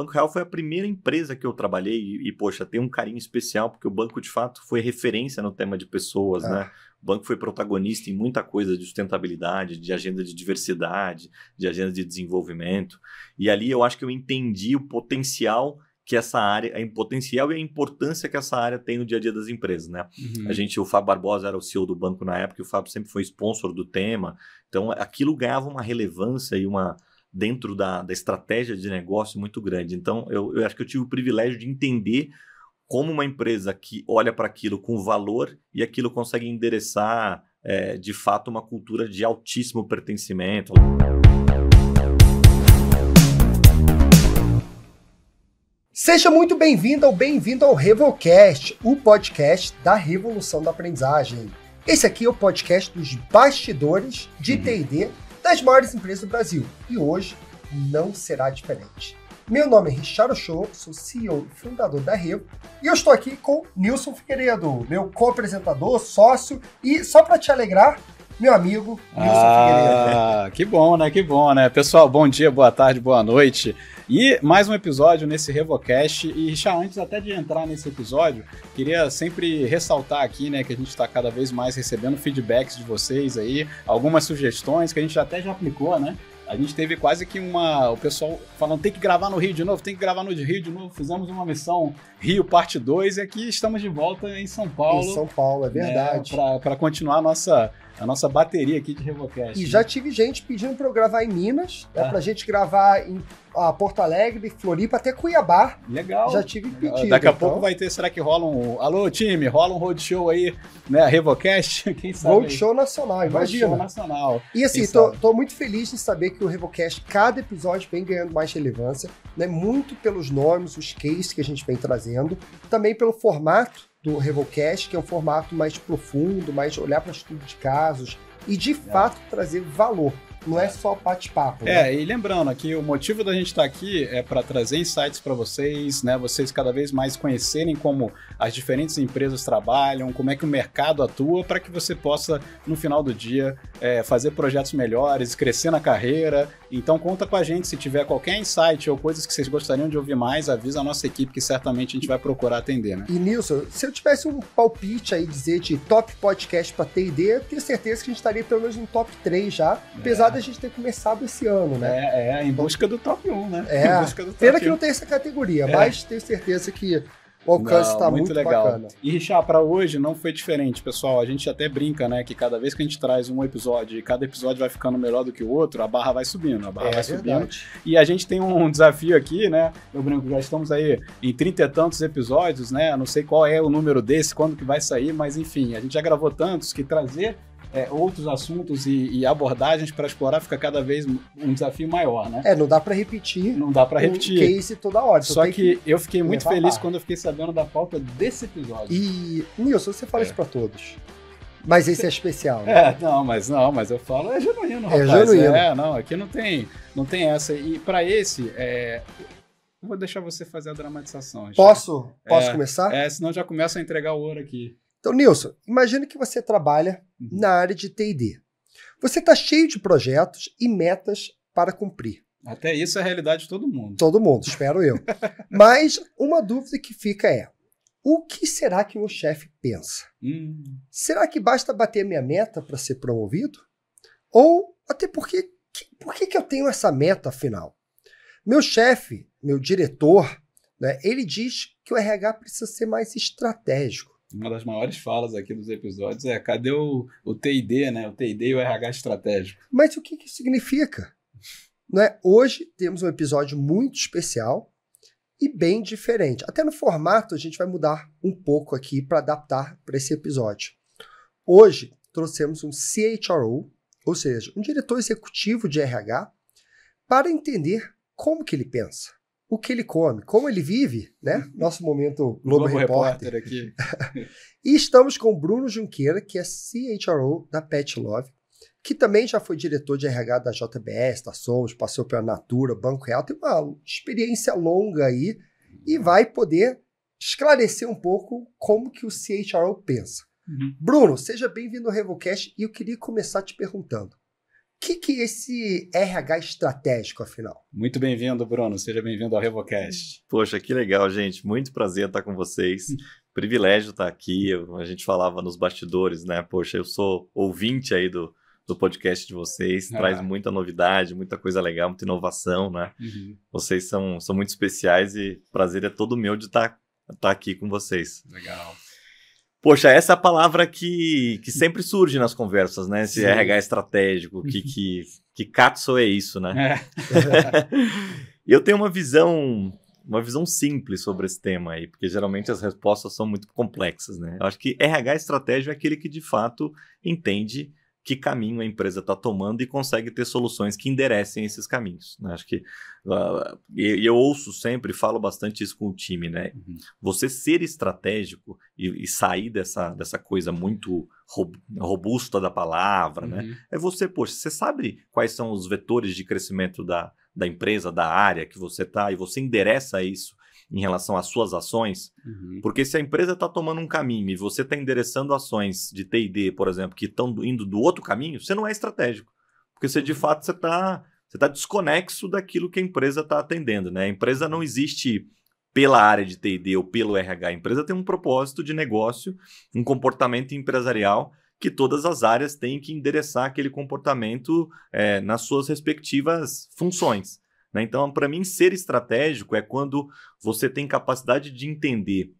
Banco Real foi a primeira empresa que eu trabalhei e, e poxa, tem um carinho especial, porque o banco, de fato, foi referência no tema de pessoas, ah. né? O banco foi protagonista em muita coisa de sustentabilidade, de agenda de diversidade, de agenda de desenvolvimento. E ali eu acho que eu entendi o potencial que essa área, o potencial e a importância que essa área tem no dia a dia das empresas, né? Uhum. A gente, o Fábio Barbosa era o CEO do banco na época, e o Fábio sempre foi sponsor do tema. Então, aquilo ganhava uma relevância e uma, dentro da, da estratégia de negócio muito grande. Então, eu, eu acho que eu tive o privilégio de entender como uma empresa que olha para aquilo com valor e aquilo consegue endereçar, é, de fato, uma cultura de altíssimo pertencimento. Seja muito bem-vindo ou bem-vindo ao Revocast, o podcast da revolução da aprendizagem. Esse aqui é o podcast dos bastidores de uhum. T&D das maiores empresas do Brasil, e hoje não será diferente. Meu nome é Richard Show, sou CEO e fundador da Rio e eu estou aqui com Nilson Figueiredo, meu co-apresentador, sócio, e só para te alegrar, meu amigo Nilson ah, Figueiredo. Que bom, né? Que bom, né? Pessoal, bom dia, boa tarde, boa noite. E mais um episódio nesse Revocast. E, Richard, antes até de entrar nesse episódio, queria sempre ressaltar aqui, né, que a gente está cada vez mais recebendo feedbacks de vocês aí, algumas sugestões que a gente até já aplicou, né? A gente teve quase que uma. O pessoal falando, tem que gravar no Rio de novo, tem que gravar no Rio de novo. Fizemos uma missão Rio Parte 2 e aqui estamos de volta em São Paulo. Em São Paulo, é né, verdade. Né, Para continuar a nossa a nossa bateria aqui de revocast E né? já tive gente pedindo para eu gravar em Minas, né, ah. né, para gente gravar em Porto Alegre, Floripa, até Cuiabá. Legal. Já tive legal. pedido. Daqui a então. pouco vai ter, será que rola um... Alô, time, rola um roadshow aí, né? Revocast, quem sabe? Roadshow nacional, imagina. Roadshow nacional. E assim, tô, tô, muito feliz em saber que o Revocast, cada episódio vem ganhando mais relevância, né? Muito pelos nomes, os cases que a gente vem trazendo, também pelo formato, do Revocast, que é um formato mais profundo, mais olhar para estudo de casos e de é. fato trazer valor não é só bate-papo. É, né? e lembrando aqui, o motivo da gente estar tá aqui é para trazer insights para vocês, né? Vocês cada vez mais conhecerem como as diferentes empresas trabalham, como é que o mercado atua, para que você possa, no final do dia, é, fazer projetos melhores, crescer na carreira. Então, conta com a gente. Se tiver qualquer insight ou coisas que vocês gostariam de ouvir mais, avisa a nossa equipe que certamente a gente vai procurar atender, né? E Nilson, se eu tivesse um palpite aí dizer de top podcast para TD, tenho certeza que a gente estaria pelo menos no top 3 já, é. apesar a gente ter começado esse ano, né? É, é em busca do top 1, né? É, em busca do top pena 1. que não tem essa categoria, é. mas tenho certeza que o alcance está muito, muito, legal. Bacana. E, Richard, para hoje não foi diferente, pessoal. A gente até brinca, né? Que cada vez que a gente traz um episódio e cada episódio vai ficando melhor do que o outro, a barra vai subindo, a barra é, vai verdade. subindo. E a gente tem um desafio aqui, né? Eu brinco, já estamos aí em trinta e tantos episódios, né? Não sei qual é o número desse, quando que vai sair, mas enfim, a gente já gravou tantos que trazer é, outros assuntos e, e abordagens para explorar fica cada vez um desafio maior, né? É, não dá para repetir. Não dá para repetir. O case toda hora. Só que, que, eu fiquei muito feliz quando eu fiquei sabendo da pauta desse episódio. E, Nilson, você fala é. isso para todos. Mas esse é especial. Né? É, não, mas não, mas eu falo é genuíno, é rapaz. É genuíno. É, não, aqui não tem, não tem essa. E para esse, é, vou deixar você fazer a dramatização. Já. Posso? É, Posso é, começar? É, senão já começa a entregar o ouro aqui. Então, Nilson, imagina que você trabalha uhum. na área de TD. Você está cheio de projetos e metas para cumprir. Até isso é a realidade de todo mundo. Todo mundo, espero eu. Mas uma dúvida que fica é: o que será que meu chefe pensa? Hum. Será que basta bater minha meta para ser promovido? Ou até porque por que, que eu tenho essa meta afinal? Meu chefe, meu diretor, né, ele diz que o RH precisa ser mais estratégico uma das maiores falas aqui dos episódios é cadê o, o TID, né? O TID e o RH estratégico. Mas o que, que isso significa? Não é? Hoje temos um episódio muito especial e bem diferente. Até no formato a gente vai mudar um pouco aqui para adaptar para esse episódio. Hoje trouxemos um CHRO, ou seja, um diretor executivo de RH, para entender como que ele pensa o que ele come, como ele vive, né? Nosso momento Globo, Globo Repórter. Repórter aqui. e estamos com Bruno Junqueira, que é CHRO da Pet Love, que também já foi diretor de RH da JBS, da Somos, passou pela Natura, Banco Real, tem uma experiência longa aí e vai poder esclarecer um pouco como que o CHRO pensa. Uhum. Bruno, seja bem-vindo ao Revocast e eu queria começar te perguntando, que, que esse RH estratégico, afinal? Muito bem-vindo, Bruno. Seja bem-vindo ao Revocast. Poxa, que legal, gente. Muito prazer estar com vocês. Hum. Privilégio estar aqui. A gente falava nos bastidores, né? Poxa, eu sou ouvinte aí do, do podcast de vocês. Ah. Traz muita novidade, muita coisa legal, muita inovação, né? Uhum. Vocês são, são muito especiais e prazer é todo meu de estar, estar aqui com vocês. Legal. Poxa, essa é a palavra que, que sempre surge nas conversas, né? Esse Sim. RH estratégico, que, que, que katsu é isso, né? É. eu tenho uma visão, uma visão simples sobre esse tema aí, porque geralmente as respostas são muito complexas, né? Eu acho que RH estratégico é aquele que de fato entende que caminho a empresa está tomando e consegue ter soluções que enderecem esses caminhos. Né? Acho que uh, ah, eu, eu, ouço sempre, falo bastante isso com o time, né? Uhum. Você ser estratégico e, e, sair dessa, dessa coisa muito robusta da palavra, né? uhum. né? É você, poxa, você sabe quais são os vetores de crescimento da, da empresa, da área que você está e você endereça isso em relação às suas ações, uhum. porque se a empresa está tomando um caminho e você está endereçando ações de T&D, por exemplo, que estão indo do outro caminho, você não é estratégico, porque você de uhum. fato você está você tá desconexo daquilo que a empresa está atendendo, né? A empresa não existe pela área de T&D ou pelo RH, a empresa tem um propósito de negócio, um comportamento empresarial que todas as áreas têm que endereçar aquele comportamento é, nas suas respectivas funções. Né? Então, para mim, ser estratégico é quando você tem capacidade de entender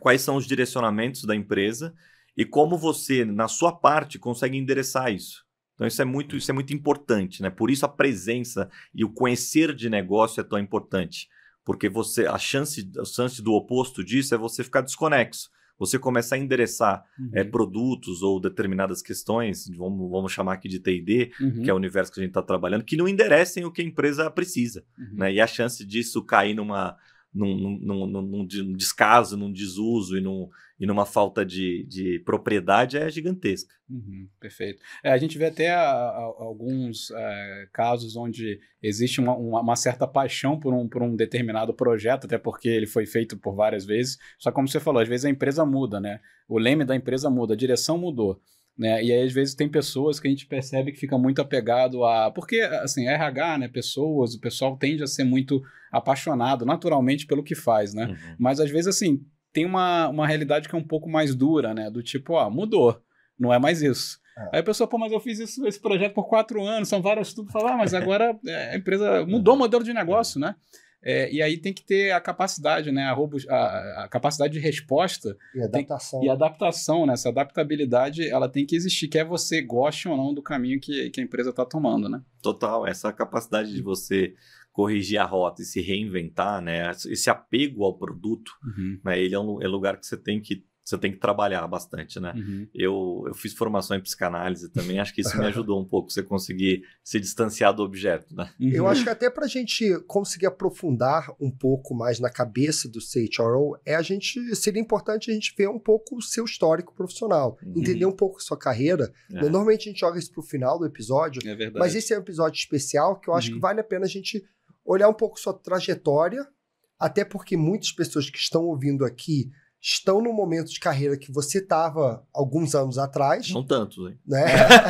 quais são os direcionamentos da empresa e como você, na sua parte, consegue endereçar isso. Então isso é muito, isso é muito importante, né? Por isso a presença e o conhecer de negócio é tão importante, porque você a chance, a chance do oposto disso é você ficar desconexo você começa a endereçar é, uhum. é, produtos ou determinadas questões, vamos, vamos chamar aqui de TD, uhum. que é o universo que a gente está trabalhando, que não enderecem o que a empresa precisa. Uhum. Né? E a chance disso cair numa num, num, num, descaso, num desuso e, num, e numa falta de, de propriedade é gigantesca. Uhum, perfeito. É, a gente vê até a, a, alguns é, casos onde existe uma, uma, uma, certa paixão por um, por um determinado projeto, até porque ele foi feito por várias vezes. Só como você falou, às vezes a empresa muda, né? O leme da empresa muda, a direção mudou. Né? E aí, às vezes, tem pessoas que a gente percebe que fica muito apegado a. Porque, assim, é RH, né? Pessoas, o pessoal tende a ser muito apaixonado naturalmente pelo que faz, né? Uhum. Mas, às vezes, assim, tem uma, uma realidade que é um pouco mais dura, né? Do tipo, ó, mudou, não é mais isso. É. Aí a pessoa, pô, mas eu fiz isso, esse projeto por quatro anos, são vários estudos, falar, ah, mas agora é, a empresa mudou o modelo de negócio, né? É, e aí tem que ter a capacidade, né? A, a, a capacidade de resposta. E adaptação. Tem, e adaptação, né? Essa adaptabilidade, ela tem que existir, quer você goste ou não do caminho que, que a empresa está tomando, né? Total. Essa capacidade de você corrigir a rota e se reinventar, né? Esse apego ao produto, uhum. né? Ele é um, é lugar que você tem que você tem que trabalhar bastante, né? Uhum. Eu, eu fiz formação em psicanálise também, acho que isso me ajudou um pouco, você conseguir se distanciar do objeto, né? Uhum. Eu acho que até para a gente conseguir aprofundar um pouco mais na cabeça do CHRO, é a gente seria importante a gente ver um pouco o seu histórico profissional, uhum. entender um pouco a sua carreira. É. Normalmente a gente joga isso para o final do episódio, é mas esse é um episódio especial que eu acho que uhum. vale a pena a gente olhar um pouco sua trajetória, até porque muitas pessoas que estão ouvindo aqui estão no momento de carreira que você estava alguns anos atrás. Não tantos, hein? Né?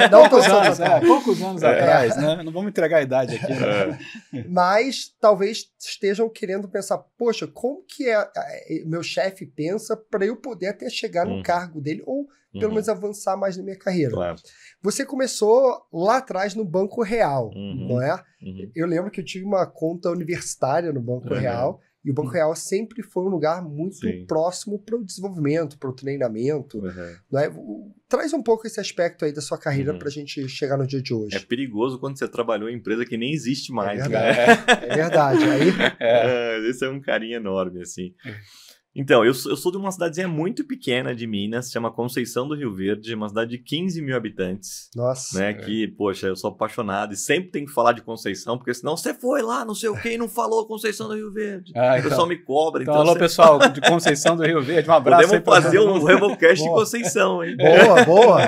É. Não poucos, anos, é, poucos anos é. atrás, né? Não vamos entregar a idade aqui. Né? É. Mas talvez estejam querendo pensar, poxa, como que é, é meu chefe pensa para eu poder até chegar hum. no uhum. cargo dele ou pelo uhum. menos avançar mais na minha carreira. Claro. Você começou lá atrás no Banco Real, uhum. não é? Uhum. Eu lembro que eu tive uma conta universitária no Banco uhum. Real e o Banco Real sempre foi um lugar muito Sim. próximo para o desenvolvimento, para o treinamento. Uhum. Né? Traz um pouco esse aspecto aí da sua carreira uhum. para a gente chegar no dia de hoje. É perigoso quando você trabalhou em empresa que nem existe mais, é verdade, né? É, é verdade. Aí... É. Esse é um carinho enorme, assim. É. Então, eu, eu sou de uma cidadezinha muito pequena de Minas, chama Conceição do Rio Verde, uma cidade de 15 mil habitantes. Nossa. Né, é. Que, poxa, eu sou apaixonado e sempre tem que falar de Conceição, porque senão você foi lá, não sei o quê, e não falou Conceição do Rio Verde. Ah, o pessoal então. me cobra. Então, então alô, você... pessoal de Conceição do Rio Verde, um abraço. Podemos fazer um revocast de Conceição, hein? Boa, boa.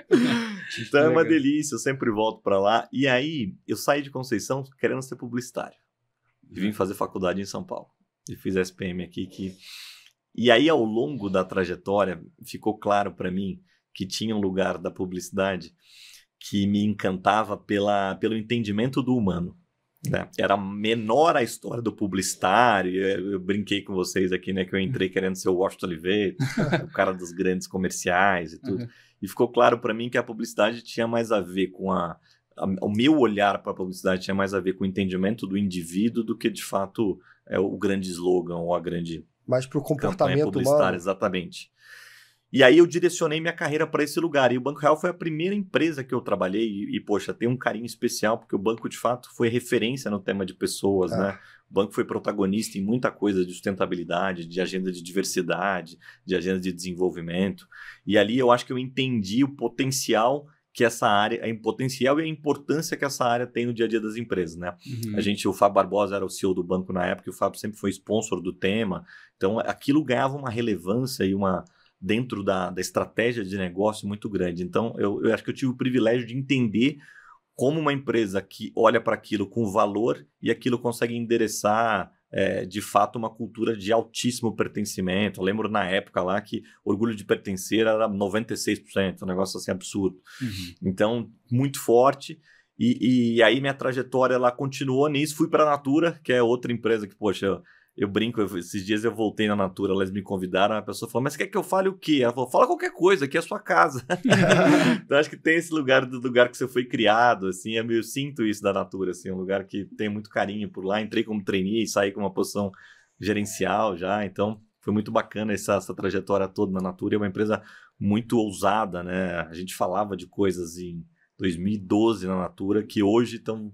então é uma delícia, eu sempre volto para lá. E aí, eu saí de Conceição querendo ser publicitário. E vim fazer faculdade em São Paulo e fiz SPM aqui que e aí ao longo da trajetória ficou claro para mim que tinha um lugar da publicidade que me encantava pela, pelo entendimento do humano. Né? Era menor a história do publicitário. Eu, eu, brinquei com vocês aqui, né? Que eu entrei querendo ser o Washington Oliveira, o cara dos grandes comerciais e tudo. Uhum. E ficou claro para mim que a publicidade tinha mais a ver com a o meu olhar para a publicidade tinha mais a ver com o entendimento do indivíduo do que de fato é o grande slogan ou a grande mas para o comportamento humano. exatamente. E aí eu direcionei minha carreira para esse lugar. E o Banco Real foi a primeira empresa que eu trabalhei. E, e, poxa, tem um carinho especial, porque o banco, de fato, foi referência no tema de pessoas, ah. né? O banco foi protagonista em muita coisa de sustentabilidade, de agenda de diversidade, de agenda de desenvolvimento. E ali eu acho que eu entendi o potencial que essa área, a potencial e a importância que essa área tem no dia a dia das empresas, né? Uhum. A gente, o Fábio Barbosa era o CEO do banco na época, e o Fábio sempre foi sponsor do tema, então aquilo ganhava uma relevância e uma dentro da, da estratégia de negócio muito grande. Então eu, eu acho que eu tive o privilégio de entender como uma empresa que olha para aquilo com valor e aquilo consegue endereçar é, de fato uma cultura de altíssimo pertencimento. Eu lembro na época lá que orgulho de pertencer era 96%, um negócio assim absurdo. Uhum. Então, muito forte. E, e, aí minha trajetória ela continuou nisso. Fui para a Natura, que é outra empresa que, poxa, eu brinco, eu, esses dias eu voltei na Natura, elas me convidaram, a pessoa falou, mas quer que eu fale o quê? Ela falou, fala qualquer coisa, aqui é a sua casa. então acho que tem esse lugar do lugar que você foi criado, assim, é eu, eu sinto isso da Natura, assim, um lugar que tem muito carinho por lá. Entrei como trainee, saí com uma posição gerencial já, então foi muito bacana essa, essa trajetória toda na Natura. É uma empresa muito ousada, né? A gente falava de coisas em 2012 na Natura que hoje estão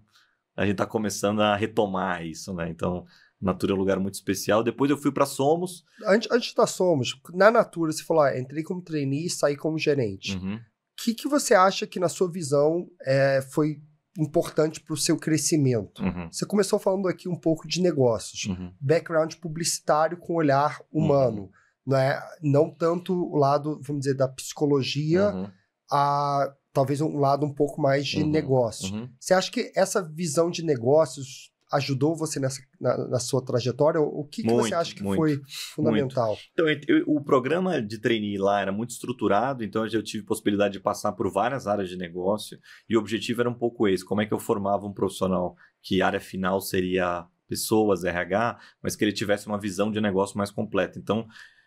a gente está começando a retomar isso, né? Então Natura é um lugar muito especial. Depois eu fui para Somos. Antes, antes da tá Somos, na Natura, você falou, ah, entrei como trainee e saí como gerente. O uhum. que, que você acha que, na sua visão, é, foi importante para o seu crescimento? Uhum. Você começou falando aqui um pouco de negócios. Uhum. Background publicitário com olhar uhum. humano. Né? Não tanto o lado, vamos dizer, da psicologia uhum. a talvez um lado um pouco mais de uhum. negócio. Você acha que essa visão de negócios ajudou você nessa, na, na sua trajetória? O que, muito, que você acha que muito, foi fundamental? Muito. Então, eu, o programa de trainee lá era muito estruturado, então eu tive possibilidade de passar por várias áreas de negócio e o objetivo era um pouco esse: como é que eu formava um profissional que área final seria pessoas, RH, mas que ele tivesse uma visão de negócio mais completa. Então,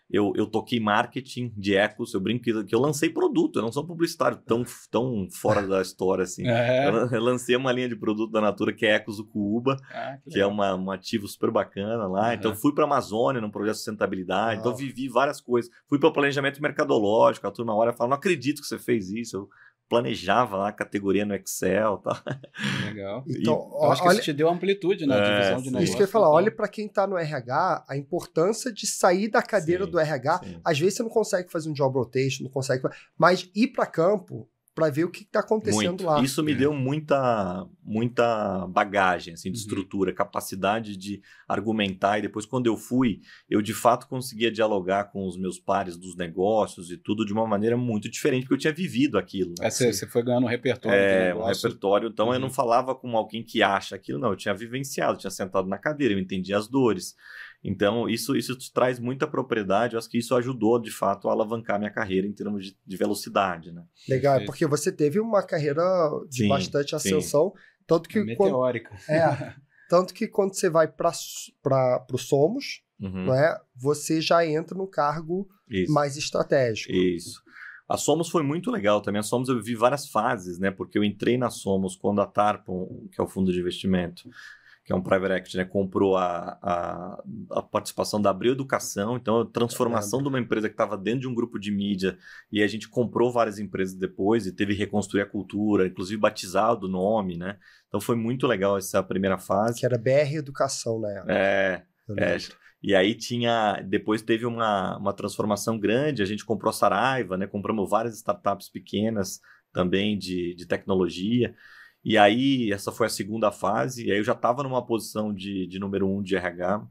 eu, eu toquei marketing de ecos, eu brinco que eu lancei produto, eu não sou um publicitário tão, tão fora da história assim. É. Eu, lancei uma linha de produto da Natura que é Ecos do Cuba, ah, que, que é uma, um ativo super bacana lá. Uhum. Então fui para a Amazônia num projeto de sustentabilidade, então vivi várias coisas. Fui para o planejamento mercadológico, a turma olha e fala: não acredito que você fez isso. Eu planejava lá a categoria no Excel tal. Tá? Legal. Então, acho que olha, isso te deu amplitude na né, é, divisão de negócio. Isso que eu ia falar, tá? olha para quem está no RH, a importância de sair da cadeira sim, do RH. Sim. Às vezes você não consegue fazer um job rotation, não consegue, mas ir para campo para ver o que está acontecendo Muito. lá. Isso me é. deu muita, muita bagagem assim, de uhum. estrutura, capacidade de argumentar. E depois, quando eu fui, eu de fato conseguia dialogar com os meus pares dos negócios e tudo de uma maneira muito diferente, porque eu tinha vivido aquilo. Né? É, você foi ganhando um repertório. É, um repertório. Então, uhum. eu não uhum. falava com alguém que acha aquilo, não. Eu tinha vivenciado, tinha sentado na cadeira, eu entendia as dores. Então, isso, isso traz muita propriedade. Eu acho que isso ajudou, de fato, a alavancar minha carreira em termos de, de velocidade. Né? Legal, é porque você teve uma carreira de sim, bastante ascensão. Tanto que. É meteórica. Quando, é, tanto que quando você vai para o Somos, uhum. é você já entra no cargo isso. mais estratégico. Isso. A Somos foi muito legal também. A Somos eu vi várias fases, né? Porque eu entrei na Somos quando a Tarpon, que é o fundo de investimento, que é um private equity, né, comprou a, a, a participação da Abril Educação, então a transformação é. de uma empresa que estava dentro de um grupo de mídia e a gente comprou várias empresas depois e teve que reconstruir a cultura, inclusive batizado o nome, né? Então foi muito legal essa primeira fase. Que era BR Educação, né? É, é. E aí tinha, depois teve uma, uma transformação grande, a gente comprou a Saraiva, né? Compramos várias startups pequenas também de, de tecnologia. E aí, essa foi a segunda fase, e aí eu já estava numa posição de, de número um de RH,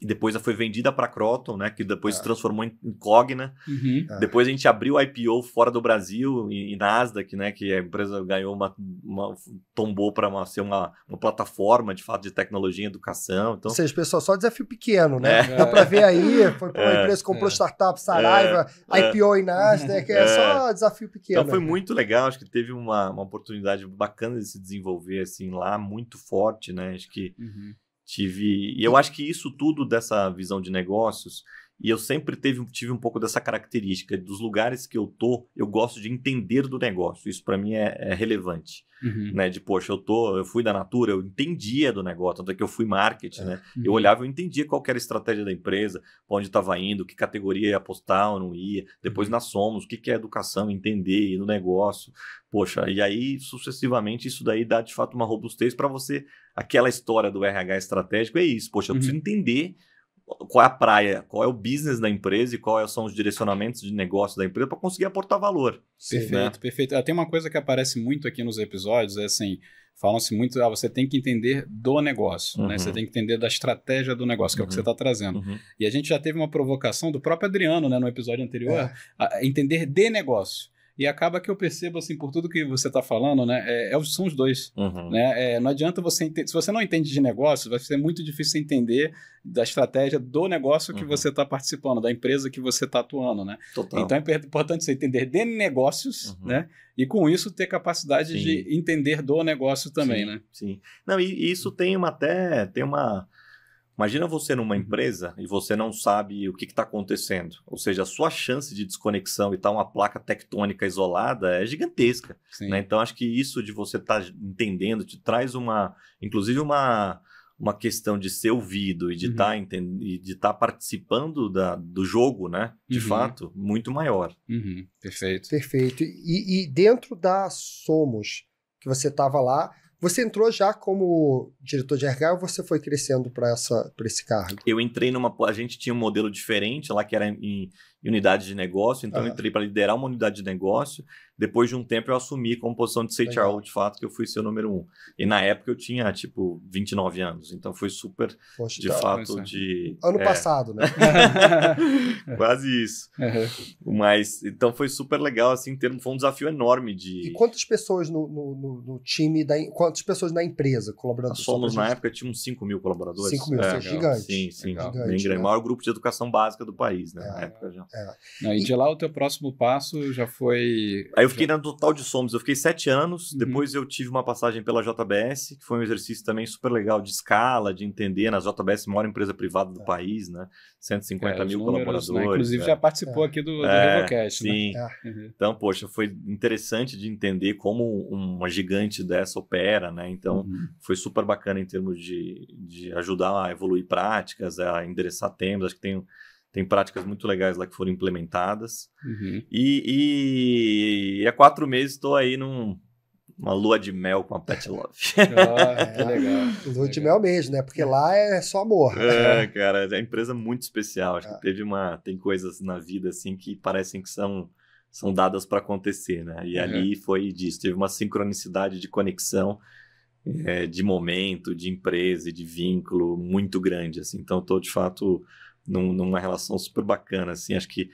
e depois ela foi vendida para a Croton, né, que depois é. se ah. transformou em Cogna. Uhum. É. Depois a gente abriu IPO fora do Brasil, em, Nasdaq, né, que a empresa ganhou uma, uma tombou para ser uma, uma plataforma de fato de tecnologia e educação. Então... Ou seja, pessoal, só desafio pequeno, né? É. Dá para ver aí, foi uma é. empresa que comprou é. startup Saraiva, é. IPO em Nasdaq, é, só desafio pequeno. Então foi né? muito legal, acho que teve uma, uma oportunidade bacana de se desenvolver assim lá, muito forte, né? Acho que uhum Tive. E eu acho que isso tudo dessa visão de negócios e eu sempre teve, tive um pouco dessa característica. Dos lugares que eu tô, eu gosto de entender do negócio. Isso para mim é, é relevante. Uhum. Né? De, poxa, eu tô, eu fui da Natura, eu entendia do negócio, tanto é que eu fui marketing, é. né? Uhum. Eu olhava, eu entendia qual era a estratégia da empresa, pra onde estava indo, que categoria ia apostar ou não ia. Depois uhum. nós Somos, o que, que é educação, entender, ir no negócio. Poxa, e aí, sucessivamente, isso daí dá de fato uma robustez para você. Aquela história do RH estratégico é isso. Poxa, eu preciso uhum. entender qual é a praia, qual é o business da empresa e quais é, são os direcionamentos de negócio da empresa para conseguir aportar valor. Perfeito, né? perfeito. Ah, tem uma coisa que aparece muito aqui nos episódios, é assim, falam-se muito, ah, você tem que entender do negócio, uhum. né? Você uhum. tem que entender da estratégia do negócio, que uhum. é o que você está uhum. trazendo. Uhum. E a gente já teve uma provocação do próprio Adriano, né, no episódio anterior, é. entender de negócio. E acaba que eu percebo, assim, por tudo que você está falando, né? É, é, são os dois. Uhum. Né? É, não adianta você entender. Se você não entende de negócio, vai ser muito difícil entender da estratégia do negócio que uhum. você está participando, da empresa que você está atuando, né? Total. Então é importante você entender de negócios, uhum. né? E com isso ter capacidade Sim. de entender do negócio também, Sim. né? Sim. Não, e isso hum. tem uma até. Tem uma Imagina você numa uhum. empresa e você não sabe o que está acontecendo. Ou seja, a sua chance de desconexão e tal, tá uma placa tectônica isolada é gigantesca. Né? Então, acho que isso de você estar tá entendendo te traz uma, inclusive, uma, uma questão de ser ouvido e de tá uhum. estar tá participando da, do jogo, né? De uhum. fato, muito maior. Uhum. Perfeito. Perfeito. E, e dentro da Somos, que você estava lá, você entrou já como diretor de RH ou você foi crescendo para esse cargo? Eu entrei numa. A gente tinha um modelo diferente lá que era em, unidade de negócio, então entrei para liderar uma unidade de negócio. Depois de um tempo eu assumi como posição de CHRO, de fato, que eu fui seu número um. E na época eu tinha, tipo, 29 anos, então foi super, Poxa, de tá, fato, de... Ano é... passado, né? Quase isso. Uhum. Mas, então foi super legal, assim, ter, foi um desafio enorme de... E quantas pessoas no, no, no time, da, quantas pessoas na empresa, colaboradores? somos, na época, uns 5 mil colaboradores. 5 mil, é, é gigante. Sim, sim, legal. É bem grande. Né? maior grupo de educação básica do país, né, é. na época já. É. E de lá o teu próximo passo já foi. Aí eu fiquei na total de somos, eu fiquei sete anos, uhum. depois eu tive uma passagem pela JBS, que foi um exercício também super legal de escala, de entender. Na JBS, maior empresa privada do é. país, né? 150 é, mil números, né? colaboradores. Né? Inclusive é. já participou é. aqui do, do é, Revocast, né? sim. né? Uhum. Então, poxa, foi interessante de entender como uma gigante dessa opera, né? Então, uhum. foi super bacana em termos de, de ajudar a evoluir práticas, a endereçar temas. Acho que tem tem práticas muito legais lá que foram implementadas. Uhum. E, e, e, há quatro meses estou aí num, lua de mel com a Pet Love. Ah, é, legal. Lua de mel mesmo, né? Porque é. lá é só amor. É, cara, é uma empresa muito especial. Acho ah. que teve uma. Tem coisas na vida assim que parecem que são, são dadas para acontecer, né? E uhum. ali foi disso. Teve uma sincronicidade de conexão. É, de momento, de empresa e de vínculo muito grande, assim. Então, estou de fato num, numa relação super bacana, assim, acho que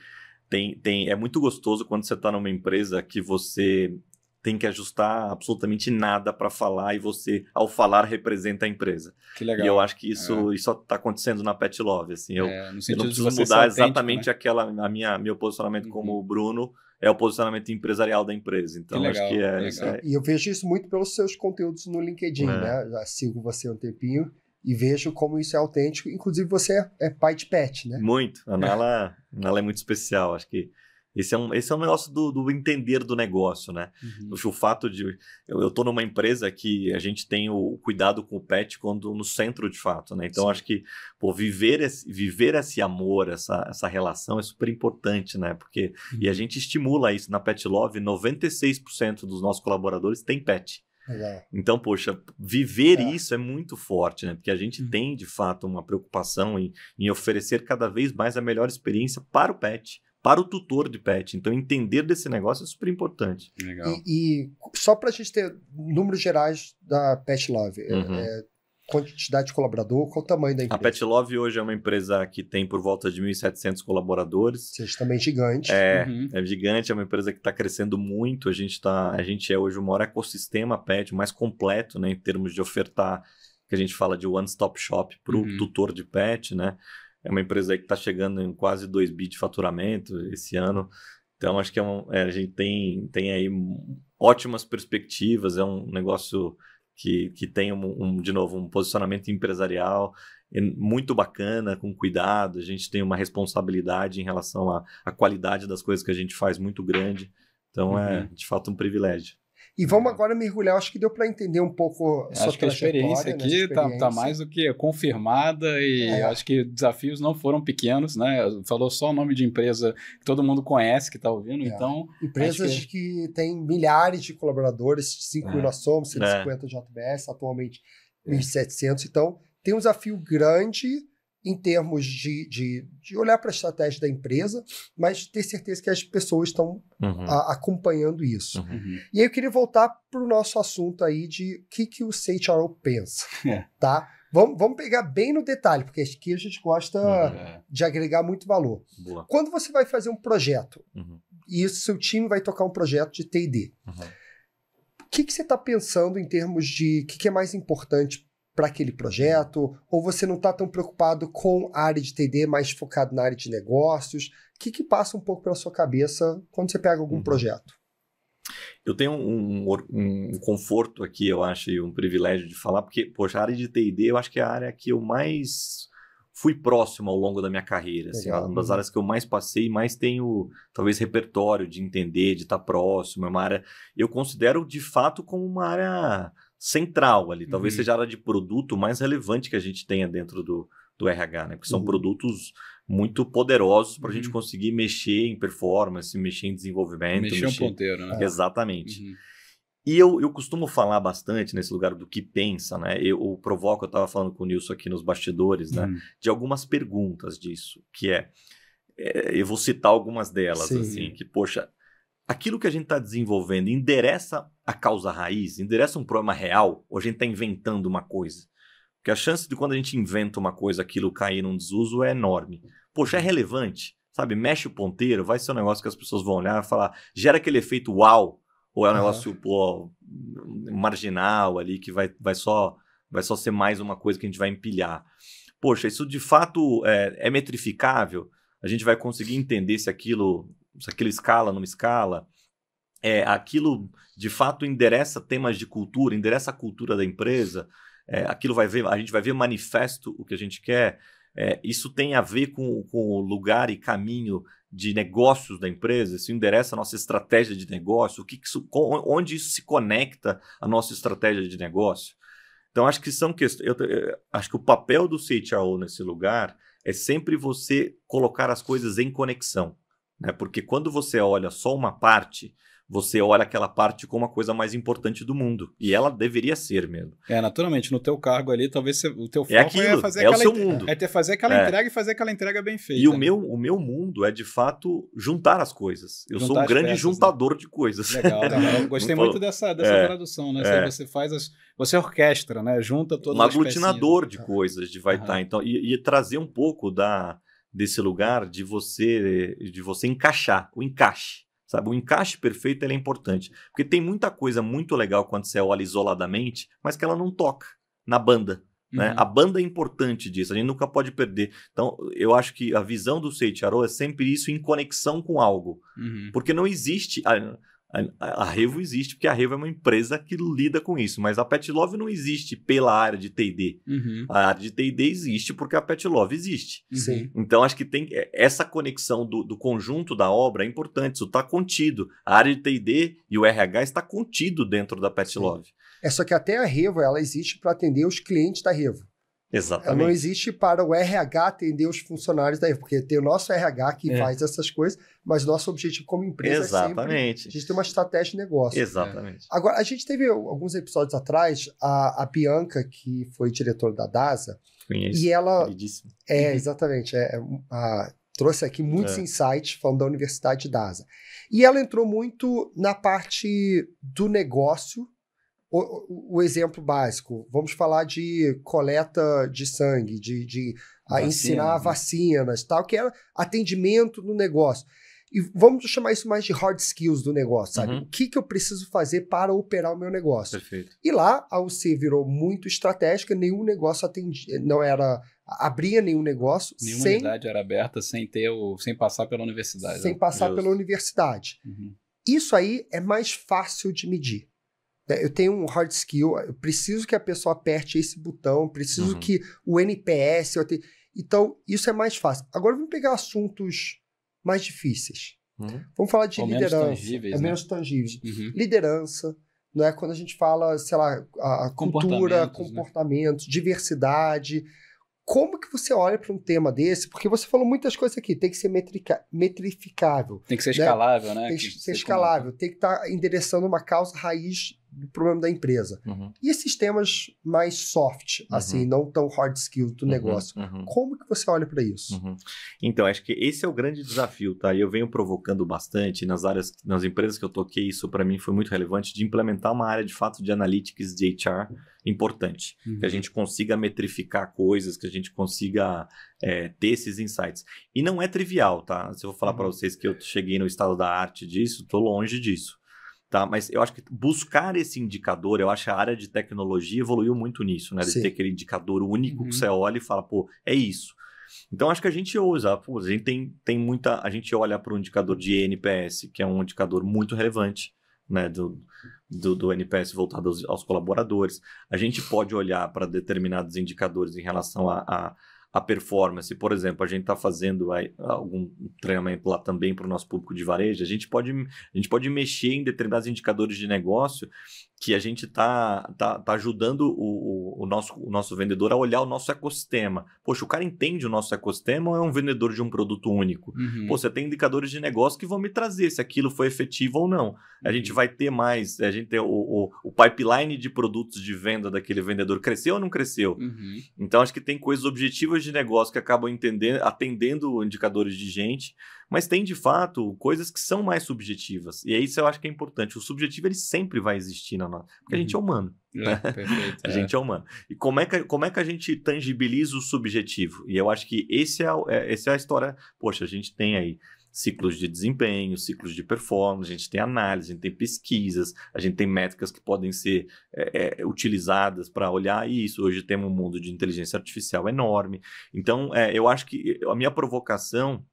tem, tem, é muito gostoso quando você está numa empresa que você tem que ajustar absolutamente nada para falar e você, ao falar, representa a empresa. Que legal. E eu acho que isso é. isso está acontecendo na Pet Love. Assim, eu, é, eu não preciso mudar exatamente né? aquela a minha meu posicionamento uhum. como o Bruno é o posicionamento empresarial da empresa. Então que legal, acho que é, que é, E eu vejo isso muito pelos seus conteúdos no LinkedIn, é. né? Já sigo você há um tempinho e vejo como isso é autêntico. Inclusive, você é, é pai de pet, né? Muito. A é. Nala, é. Nala é muito especial. Acho que esse é um, esse é um negócio do, do entender do negócio, né? Uhum. O fato de. Eu, estou numa empresa que a gente tem o cuidado com o pet quando no centro de fato, né? Então, acho que pô, viver, esse, viver esse amor, essa, essa relação é super importante, né? Porque. Uhum. E a uhum. gente estimula isso. Na Pet Love, 96% dos nossos colaboradores tem pet. Legal. Então, poxa, viver é. isso é muito forte, né? Porque a gente uhum. tem, de fato, uma preocupação em, em oferecer cada vez mais a melhor experiência para o pet, para o tutor de pet. Então, entender desse negócio é super importante. Legal. E, e só para a gente ter números gerais da Pet Love, é, uhum. é, quantidade de colaborador, qual o tamanho da empresa? A Petlove hoje é uma empresa que tem por volta de 1.700 colaboradores. Seja também é gigante. É, uhum. é gigante, é uma empresa que está crescendo muito. A gente, tá, a gente é hoje o maior ecossistema pet, mais completo né, em termos de ofertar, que a gente fala de one-stop shop para o uhum. tutor de pet. né? É uma empresa que está chegando em quase 2 bi de faturamento esse ano. Então, acho que é, é a gente tem, tem aí ótimas perspectivas, é um negócio que, que tem, um, um, de novo, um posicionamento empresarial muito bacana, com cuidado. A gente tem uma responsabilidade em relação à, à qualidade das coisas que a gente faz muito grande. Então, é, uhum. é de fato um privilégio. E vamos agora mergulhar, acho que deu para entender um pouco a sua Acho que a né, experiência aqui né, Tá, tá mais do que confirmada e é. acho que desafios não foram pequenos, né? Falou só o nome de empresa que todo mundo conhece, que está ouvindo, é. então... Empresas que... que têm milhares de colaboradores, 5 é. é. mil é. somos, 150 é. JBS, atualmente 1.700, então tem um desafio grande em termos de, de, de olhar para a estratégia da empresa, mas ter certeza que as pessoas estão uhum. a, acompanhando isso. Uhum. E aí eu queria voltar para o nosso assunto aí de o que, que o CHRO pensa, é. tá? Vamos, vamos pegar bem no detalhe, porque aqui a gente gosta uhum. é. de agregar muito valor. Boa. Quando você vai fazer um projeto, uhum. e o seu time vai tocar um projeto de T&D, uhum. o que, que você está pensando em termos de o que, que é mais importante para aquele projeto, ou você não está tão preocupado com a área de TD, mais focado na área de negócios? O que, que passa um pouco pela sua cabeça quando você pega algum uhum. projeto? Eu tenho um, um, um, conforto aqui, eu acho, e um privilégio de falar, porque, poxa, a área de TD eu acho que é a área que eu mais fui próximo ao longo da minha carreira. Assim, é uma das uhum. áreas que eu mais passei, mais tenho, talvez, repertório de entender, de estar tá próximo. É uma área, eu considero de fato como uma área central ali. Talvez uhum. seja a área de produto mais relevante que a gente tenha dentro do, do RH, né? Porque são uhum. produtos muito poderosos para a gente uhum. conseguir mexer em performance, mexer em desenvolvimento. Mexer, mexer... um ponteiro, né? Exatamente. Uhum. E eu, eu costumo falar bastante nesse lugar do que pensa, né? Eu, eu provoco, eu estava falando com o Nilson aqui nos bastidores, né? Uhum. De algumas perguntas disso, que é, é, Eu vou citar algumas delas, Sim. assim, que, poxa, aquilo que a gente está desenvolvendo endereça a causa raiz, endereça um problema real, ou a gente está inventando uma coisa? Porque a chance de quando a gente inventa uma coisa, aquilo cair num desuso é enorme. Poxa, é relevante, sabe? Mexe o ponteiro, vai ser um negócio que as pessoas vão olhar e falar, gera aquele efeito uau, ou é um negócio uhum. pô, marginal ali que vai, vai, só, vai só ser mais uma coisa que a gente vai empilhar. Poxa, isso de fato é, é metrificável? A gente vai conseguir entender se aquilo se aquilo escala, não escala. É, aquilo de fato endereça temas de cultura, endereça a cultura da empresa. É, aquilo vai ver, a gente vai ver manifesto o que a gente quer. É, isso tem a ver com, com o lugar e caminho de negócios da empresa, isso endereça a nossa estratégia de negócio, o que, que isso, onde isso se conecta à nossa estratégia de negócio. Então, acho que são questões. Eu, eu, acho que o papel do CTO nesse lugar é sempre você colocar as coisas em conexão né? Porque quando você olha só uma parte, você olha aquela parte como a coisa mais importante do mundo. E ela deveria ser mesmo. É, naturalmente, no teu cargo ali, talvez você, o teu é foco é, aquilo, é fazer é aquela o seu mundo. É ter fazer aquela é. entrega e fazer aquela entrega bem feita. E o né? meu, o meu mundo é de fato juntar as coisas. Eu juntar sou um grande peças, né? juntador né? de coisas. Legal, tá, gostei muito dessa, dessa é. tradução, né? É. Você faz as, você orquestra, né? Junta todas um as Um aglutinador de coisas de vai estar. Uhum. Tá. Então, e, e trazer um pouco da desse lugar de você de você encaixar, o encaixe. Sabe, o encaixe perfeito é importante, porque tem muita coisa muito legal quando você olha isoladamente, mas que ela não toca na banda. Né? Uhum. A banda é importante disso, a gente nunca pode perder. Então, eu acho que a visão do Tiaro é sempre isso em conexão com algo. Uhum. Porque não existe. A, Revo existe, porque a Revo é uma empresa que lida com isso, mas a Petlove não existe pela área de TD. Uhum. A área de TD existe porque a Petlove existe. Uhum. Sim. Então, acho que tem é, essa conexão do, do conjunto da obra é importante, isso está contido. A área de TD e o RH está contido dentro da Petlove. É só que até a Revo ela existe para atender os clientes da Revo. Exatamente. não existe para o RH atender os funcionários daí, porque tem o nosso RH que é. faz essas coisas, mas nosso objetivo como empresa Exatamente. é sempre a gente tem uma estratégia de negócio. Exatamente. É. Agora, a gente teve alguns episódios atrás a, a Bianca, que foi diretora da DASA, Conheço. e ela... É, exatamente. É, é a, trouxe aqui muitos é. insights falando da Universidade DASA. E ela entrou muito na parte do negócio o, o, exemplo básico, vamos falar de coleta de sangue, de, de a ensinar vacinas, tal, que era é atendimento no negócio. E vamos chamar isso mais de hard skills do negócio, sabe? Uhum. O que, que eu preciso fazer para operar o meu negócio? Perfeito. E lá a UC virou muito estratégica, nenhum negócio atendia, não era abria nenhum negócio. Nenhuma sem, unidade era aberta sem ter o, sem passar pela universidade. Sem né? passar Deus. pela universidade. Uhum. Isso aí é mais fácil de medir. Né, eu tenho um hard skill, eu preciso que a pessoa aperte esse botão, preciso uhum. que o NPS. Então, isso é mais fácil. Agora vamos pegar assuntos mais difíceis. Uhum. Vamos falar de Ou liderança. Menos tangíveis, é né? menos tangíveis. Uhum. Liderança, não é quando a gente fala, sei lá, a cultura, comportamento, né? diversidade. Como que você olha para um tema desse? Porque você falou muitas coisas aqui, tem que ser metrica, metrificável. Tem que ser né? escalável, né? né? Tem que ser escalável, tem que estar tá endereçando uma causa raiz do problema da empresa. Uhum. E esses temas mais soft, uhum. assim, não tão hard skill do uhum. negócio. Uhum. Como que você olha para isso? Uhum. Então, acho que esse é o grande desafio, tá? E eu venho provocando bastante nas áreas, nas empresas que eu toquei, isso para mim foi muito relevante de implementar uma área de fato de analytics de HR importante, uhum. que a gente consiga metrificar coisas, que a gente consiga é, ter esses insights. E não é trivial, tá? Se eu vou falar para vocês que eu cheguei no estado da arte disso, estou longe disso. Tá, mas eu acho que buscar esse indicador, eu acho que a área de tecnologia evoluiu muito nisso, né? De Sim. ter aquele indicador único uhum. que você olha e fala, pô, é isso. Então acho que a gente usa, pô, a gente tem, tem muita. A gente olha para o indicador de NPS, que é um indicador muito relevante, né? Do, do, do NPS voltado aos, aos, colaboradores. A gente pode olhar para determinados indicadores em relação a, a a performance. Por exemplo, a gente está fazendo algum treinamento lá também para o nosso público de varejo, a gente, pode, a gente pode mexer em determinados indicadores de negócio que a gente está tá, tá ajudando o, o, nosso, o nosso vendedor a olhar o nosso ecossistema. Poxa, o cara entende o nosso ecossistema ou é um vendedor de um produto único? Uhum. Pô, você tem indicadores de negócio que vão me trazer se aquilo foi efetivo ou não. Uhum. A gente uhum. vai ter mais, a gente tem o, o, o, pipeline de produtos de venda daquele vendedor cresceu ou não cresceu? Uhum. Então, acho que tem coisas objetivas de negócio que acabam atendendo indicadores de gente, mas tem de fato coisas que são mais subjetivas. E é isso eu acho que é importante. O subjetivo ele sempre vai existir na nossa, porque uhum. a gente é uhum. humano. Né? Perfeito, a é. gente é humano. E como é, que, como é que a gente tangibiliza o subjetivo? E eu acho que esse é, é, essa é a história. Poxa, a gente tem aí ciclos de desempenho, ciclos de performance, a gente tem análise, a gente tem pesquisas, a gente tem métricas que podem ser é, é utilizadas para olhar isso. Hoje temos um mundo de inteligência artificial enorme. Então, é, eu acho que a minha provocação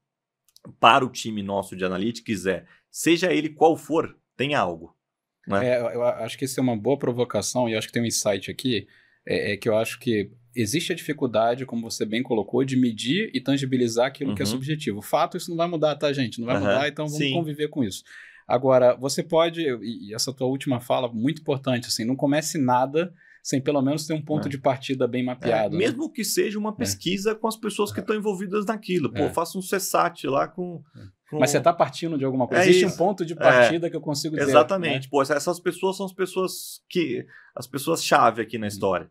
para o time nosso de analytics é, seja ele qual for, tem algo. Né? É, eu acho que isso é uma boa provocação e acho que tem um insight aqui, é, é que eu acho que existe a dificuldade, como você bem colocou, de medir e tangibilizar aquilo uhum. que é uhum. subjetivo. Fato, isso não vai mudar, tá, gente? Não vai uhum. mudar, então vamos Sim. conviver com isso. Agora, você pode, e essa tua última fala, muito importante, assim, não comece nada sem pelo menos ter um ponto é. de partida bem é, mapeado. É, mesmo né? que seja uma é. pesquisa é. com as pessoas que é. estão envolvidas naquilo. Pô, faça um cessate lá com. com... Mas você está partindo de alguma coisa? Existe isso. um ponto de partida que eu consigo dizer. Exatamente. Né? Pô, essas pessoas são as pessoas que. as pessoas-chave aqui na história.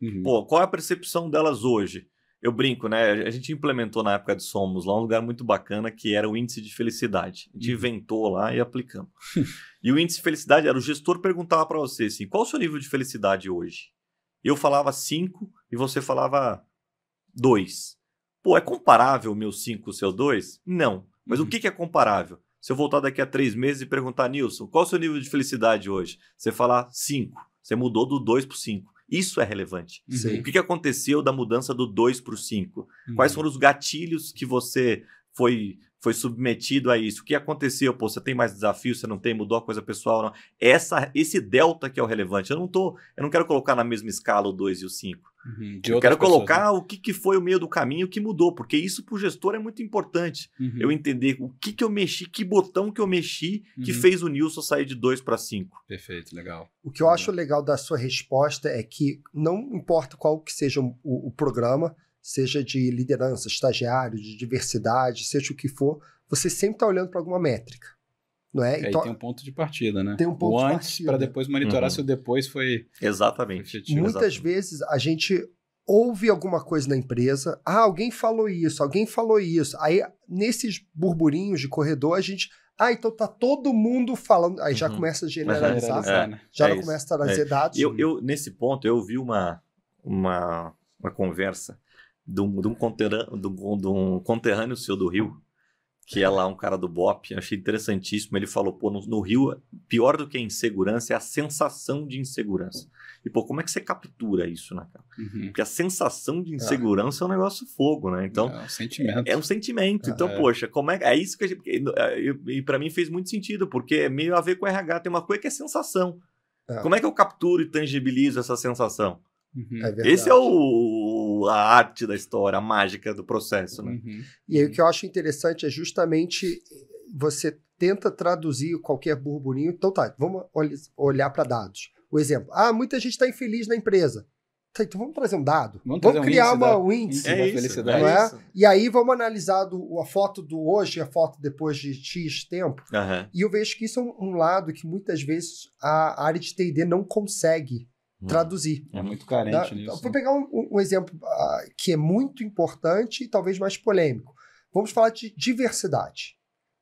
Uhum. Pô, qual é a percepção delas hoje? Eu brinco, né? A gente implementou na época de Somos lá um lugar muito bacana que era o índice de felicidade. A gente uhum. inventou lá e aplicamos. e o índice de felicidade era o gestor perguntava para você assim: qual o seu nível de felicidade hoje? Eu falava 5 e você falava 2. Pô, é comparável o meu 5 com o seu 2? Não. Mas uhum. o que, que é comparável? Se eu voltar daqui a três meses e perguntar, Nilson, qual o seu nível de felicidade hoje? Você falar 5. Você mudou do 2 para 5. Isso é relevante. Sim. O que, que aconteceu da mudança do 2 para o 5? Quais foram os gatilhos que você foi foi submetido a isso. O que aconteceu? Pô, você tem mais desafios. você não tem, mudou a coisa pessoal. Não. Essa, esse delta que é o relevante. Eu não tô, eu não quero colocar na mesma escala o 2 e o 5. Uhum, eu quero colocar pessoas, né? o que, que foi o meio do caminho que mudou, porque isso para o gestor é muito importante. Uhum. Eu entender o que, que eu mexi, que botão que eu mexi que uhum. fez o Nilson sair de 2 para 5. Perfeito, legal. O que eu acho legal da sua resposta é que não importa qual que seja o, o programa, seja de liderança, estagiário, de diversidade, seja o que for, você sempre está olhando para alguma métrica não é? aí é, então, tem um ponto de partida, né? Tem um ponto o de antes para depois monitorar uhum. se o depois foi exatamente. Muitas exatamente. vezes a gente ouve alguma coisa na empresa, ah, alguém falou isso, alguém falou isso. Aí nesses burburinhos de corredor a gente ah, então tá todo mundo falando. Aí já uhum. começa a generalizar, é, né? já é não começa a trazer é. dados. Eu, eu, nesse ponto, eu vi uma, uma, uma conversa de um, de, um conterrâneo, de, um, de um conterrâneo seu do Rio, que é lá um cara do BOP, achei interessantíssimo. Ele falou: pô, no, no, Rio, pior do que a insegurança é a sensação de insegurança. E, pô, como é que você captura isso, na né, cara? Uhum. Porque a sensação de é. insegurança é um negócio fogo, né? Então, é, é um sentimento. É um sentimento. então, é. poxa, como é, é isso que a gente. É, e, e para mim fez muito sentido, porque é meio a ver com RH. Tem uma coisa que é sensação. Como é que eu capturo e tangibilizo essa sensação? Uhum. É Esse é o, a arte da história, a mágica do processo. Né? Uhum. E aí o que uhum. eu acho interessante é justamente eh, você tenta traduzir qualquer burburinho. Então tá, vamos ol olhar para dados. O exemplo, ah, muita gente está infeliz na empresa. Tá, então vamos trazer um dado. Vamos, vamos um criar índice uma, da, um índice. É da isso, felicidade. Não é? é e aí vamos analisar do, a foto do hoje e a foto depois de X tempo. Uhum. E eu vejo que isso é um, um lado que muitas vezes a, a área de TD não consegue Uhum. traduzir. É muito carente da, nisso. Vou né? pegar um, um exemplo uh, que é muito importante e talvez mais polêmico. Vamos falar de diversidade,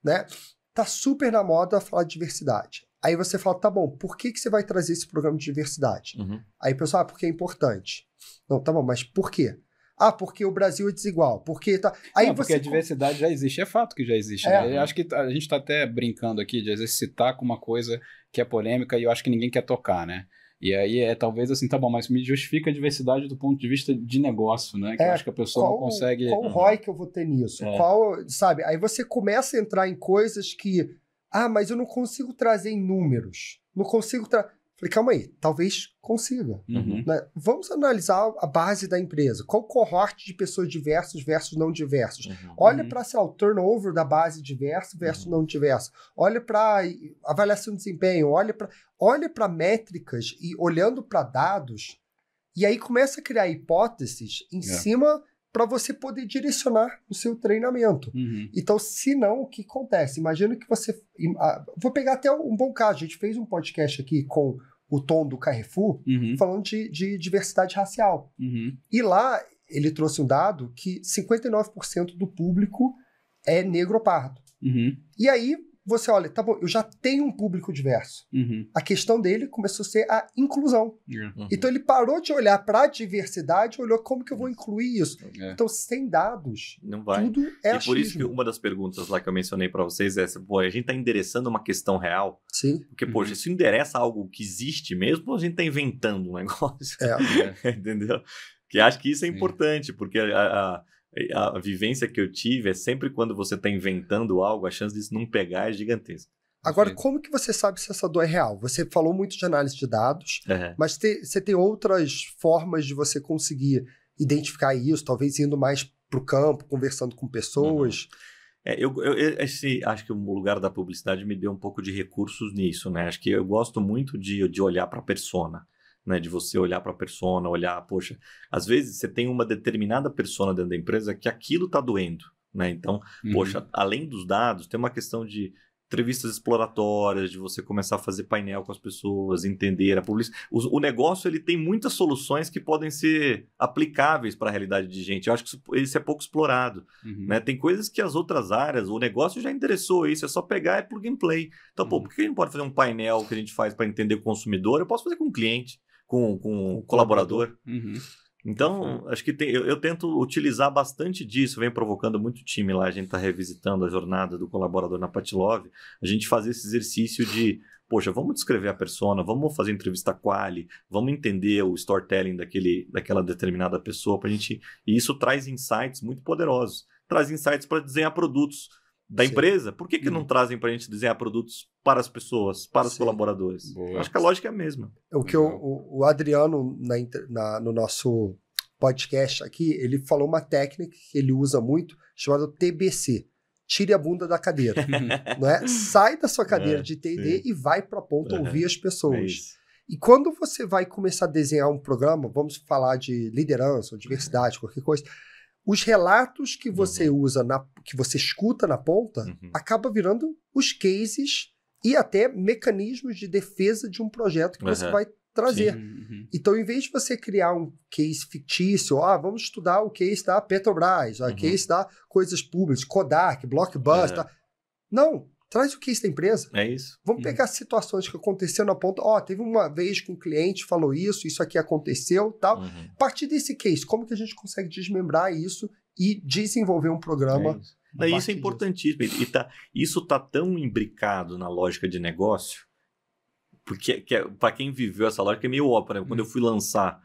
né? Tá super na moda falar de diversidade. Aí você fala, tá bom, por que, que você vai trazer esse programa de diversidade? Uhum. Aí o pessoal, ah, porque é importante. Não, tá bom, mas por quê? Ah, porque o Brasil é desigual, porque tá. Aí não, porque a diversidade já existe, é fato que já existe. É. Né? Eu acho que tá, a gente está até brincando aqui de exercitar com uma coisa que é polêmica e eu acho que ninguém quer tocar, né? E aí é talvez assim, tá bom, mas me justifica a diversidade do ponto de vista de negócio, né? Que é, eu acho que a pessoa qual, não consegue. Qual o uhum. ROI que eu vou ter nisso? É. Qual, sabe? Aí você começa a entrar em coisas que, ah, mas eu não consigo trazer em números. Não consigo trazer. Falei, calma aí, talvez consiga. Uhum. Né? Vamos analisar a base da empresa. Qual cohorte de pessoas diversas versus não diversas? Uhum. Olha uhum. para, sei lá, o turnover da base diversa versus uhum. não diversa. Olha para avaliação de desempenho, olha para olha métricas e olhando para dados. E aí começa a criar hipóteses em yeah. É. cima para você poder direcionar o seu treinamento. Uhum. Então, se não, o que acontece? Imagina que você. Vou pegar até um bom caso. A gente fez um podcast aqui com o Tom do Carrefour, uhum. falando de, de, diversidade racial. Uhum. E lá ele trouxe um dado que 59% do público é negro ou pardo. Uhum. E aí você olha, tá bom, eu já tenho um público diverso. Uhum. A questão dele começou a ser a inclusão. Uhum. Então ele parou de olhar para a diversidade, olhou como que eu vou incluir isso. É. Então sem dados, não vai. tudo é E achismo. por isso que uma das perguntas lá que eu mencionei para vocês é, pô, a gente está endereçando uma questão real? Sim. Porque, uhum. poxa, isso endereça algo que existe mesmo ou a gente está inventando um negócio? É. é. Entendeu? Que acho que isso é Sim. importante, porque a, a a vivência que eu tive é sempre quando você está inventando algo, a chance disso não pegar é gigantesca. Agora, Sim. como que você sabe se essa dor é real? Você falou muito de análise de dados, uhum. mas te, você tem outras formas de você conseguir identificar isso, talvez indo mais para o campo, conversando com pessoas. Uhum. É, eu, eu, esse, acho que o lugar da publicidade me deu um pouco de recursos nisso, né? Acho que eu gosto muito de, de olhar para a persona né? De você olhar para a persona, olhar, poxa, às vezes você tem uma determinada persona dentro da empresa que aquilo está doendo, né? Então, uhum. poxa, além dos dados, tem uma questão de entrevistas exploratórias, de você começar a fazer painel com as pessoas, entender a publicidade. O, o negócio ele tem muitas soluções que podem ser aplicáveis para a realidade de gente. Eu acho que isso, isso é pouco explorado. Uhum. Né? Tem coisas que as outras áreas, o negócio já interessou isso, é só pegar e é plug and play. Então, uhum. pô, por que a gente pode fazer um painel que a gente faz para entender o consumidor? Eu posso fazer com o cliente com, com o colaborador. Uhum. Então, acho que tem, eu, eu, tento utilizar bastante disso, vem provocando muito time lá. A gente está revisitando a jornada do colaborador na Patilove. A gente faz esse exercício de, poxa, vamos descrever a persona, vamos fazer entrevista quali, vamos entender o storytelling daquele, daquela determinada pessoa para gente. E isso traz insights muito poderosos. Traz insights para desenhar produtos da Sim. empresa, por que, que não uhum. trazem para a gente desenhar produtos para as pessoas, para Sim. os colaboradores? Boa. Acho que a lógica é a mesma. É o que o, o, Adriano, na, na, no nosso podcast aqui, ele falou uma técnica que ele usa muito, chamada TBC. Tire a bunda da cadeira. não é? Sai da sua cadeira é, de TD e vai para a ponta ouvir as pessoas. É e quando você vai começar a desenhar um programa, vamos falar de liderança, diversidade, qualquer coisa, os relatos que você uhum. usa, na, que você escuta na ponta, uhum. acaba virando os cases e até mecanismos de defesa de um projeto que uhum. você vai trazer. Uhum. então, em vez de você criar um case fictício, ah, vamos estudar o case da Petrobras, o uhum. case da coisas públicas, Kodak, Blockbuster, é. tá? não, Traz o case da empresa. É isso. Vamos hum. pegar situações que aconteceram na ponta. Ó, oh, teve uma vez que um cliente falou isso, isso aqui aconteceu tal. Uhum. A partir desse case, como que a gente consegue desmembrar isso e desenvolver um programa? É isso. isso é importantíssimo. Disso. E tá, isso está tão imbricado na lógica de negócio, porque que, é, para quem viveu essa lógica é meio óbvio. Né? Quando eu hum. fui lançar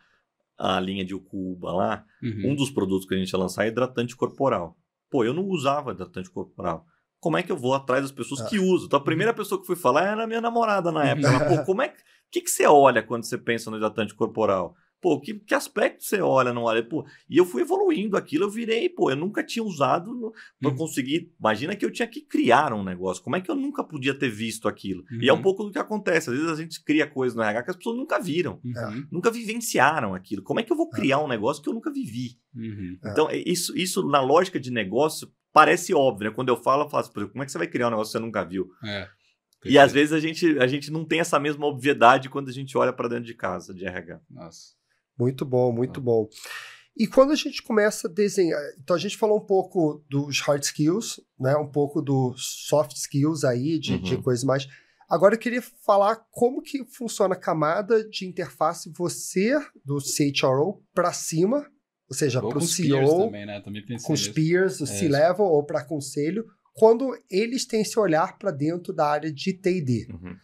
a linha de Ucuba lá, uhum. um dos produtos que a gente ia lançar é hidratante corporal. Pô, eu não usava hidratante corporal como é que eu vou atrás das pessoas ah. que usam? Então, a primeira pessoa que fui falar era minha namorada na uhum. época. Ela, pô, como é que, que, que você olha quando você pensa no hidratante corporal? Pô, que, que aspecto você olha, não olha? Pô, e eu fui evoluindo aquilo, eu virei, pô, eu nunca tinha usado não uhum. Imagina que eu tinha que criar um negócio. Como é que eu nunca podia ter visto aquilo? Uhum. E é um uhum. pouco do que acontece. Às vezes a gente cria coisas no RH que as pessoas nunca viram, uhum. É. nunca vivenciaram aquilo. Como é que eu vou é. criar um negócio que eu nunca vivi? Uhum. Então, é. isso, isso na lógica de negócio parece óbvio, né? Quando eu falo, eu falo assim, como é que você vai criar um negócio que você nunca viu? É, e às vezes a gente, a gente não tem essa mesma obviedade quando a gente olha para dentro de casa, de RH. Nossa. Muito bom, muito ah. bom. E quando a gente começa a desenhar, então a gente falou um pouco dos hard skills, né? Um pouco dos soft skills aí, de, uhum. de coisas mais. Agora eu queria falar como que funciona a camada de interface você do CHRO para cima ou seja, para o CEO, com os peers, o né? é. C-level ou para conselho, quando eles têm esse olhar para dentro da área de T&D. Uhum.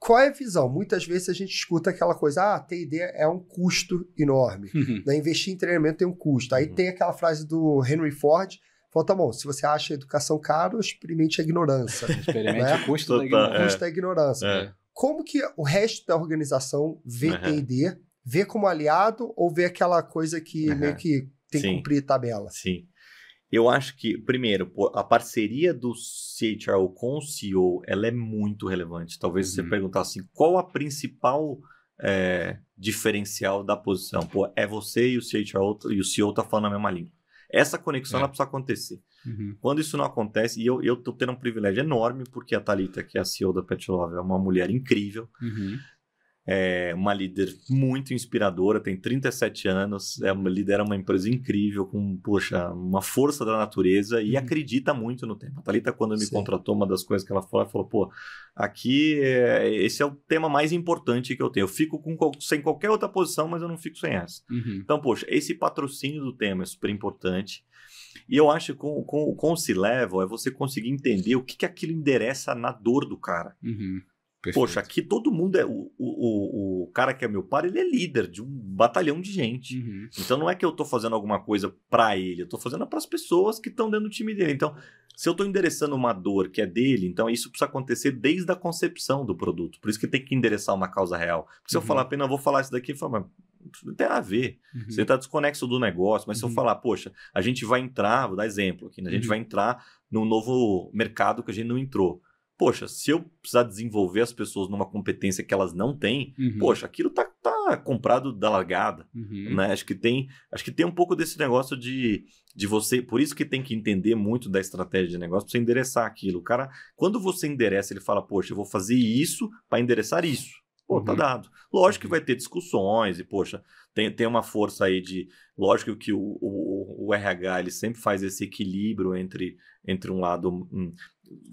Qual é a visão? Muitas vezes a gente escuta aquela coisa, ah, T&D é um custo enorme, uhum. né? investir em treinamento tem um custo. Aí uhum. tem aquela frase do Henry Ford, falou, tá bom, se você acha a educação caro, experimente a ignorância. Experimente né? o custo, da, ignorância. É. da ignorância. É. Como que o resto da organização vê uhum. T&D ver como aliado ou ver aquela coisa que uhum. meio que tem Sim. que cumprir tabela? Sim. Eu acho que, primeiro, a parceria do CHRO com o CEO, ela é muito relevante. Talvez uhum. você perguntasse assim, qual a principal é, diferencial da posição? Pô, é você e o CHRO e o CEO tá falando a mesma língua. Essa conexão é. ela precisa acontecer. Uhum. Quando isso não acontece, e eu, eu tendo um privilégio enorme, porque a Thalita, que é a CEO da Pet Love, é uma mulher incrível. Uhum é uma líder muito inspiradora, tem 37 anos, é uma, lidera uma empresa incrível, com, poxa, uma força da natureza e uhum. acredita muito no tema. A Thalita, quando me Sim. contratou, uma das coisas que ela falou, ela falou, pô, aqui é, esse é o tema mais importante que eu tenho. Eu fico com, sem qualquer outra posição, mas eu não fico sem essa. Uhum. Então, poxa, esse patrocínio do tema é super importante. E eu acho que com, com, com o C-Level é você conseguir entender o que, que aquilo endereça na dor do cara. Uhum. Perfeito. Poxa, aqui todo mundo é. O, o, o cara que é meu par, ele é líder de um batalhão de gente. Uhum. Então não é que eu tô fazendo alguma coisa para ele, eu tô fazendo para as pessoas que estão dentro do time dele. Então, se eu tô endereçando uma dor que é dele, então isso precisa acontecer desde a concepção do produto. Por isso que tem que endereçar uma causa real. Porque se uhum. eu falar apenas, eu vou falar isso daqui, eu mas não tem nada a ver. Uhum. Você está desconexo do negócio, mas uhum. se eu uhum. falar, poxa, a gente vai entrar, vou dar exemplo aqui, né? a gente uhum. vai entrar num novo mercado que a gente não entrou poxa, se eu precisar desenvolver as pessoas numa competência que elas não têm, uhum. poxa, aquilo tá, tá comprado da largada, uhum. né? Acho que tem, acho que tem um pouco desse negócio de, de você, por isso que tem que entender muito da estratégia de negócio para você endereçar aquilo. O cara, quando você endereça, ele fala, poxa, eu vou fazer isso para endereçar isso. Pô, tá uhum. tá dado. Lógico que uhum. vai ter discussões e, poxa, tem, tem uma força aí de. Lógico que o, o, o RH ele sempre faz esse equilíbrio entre, entre um lado um,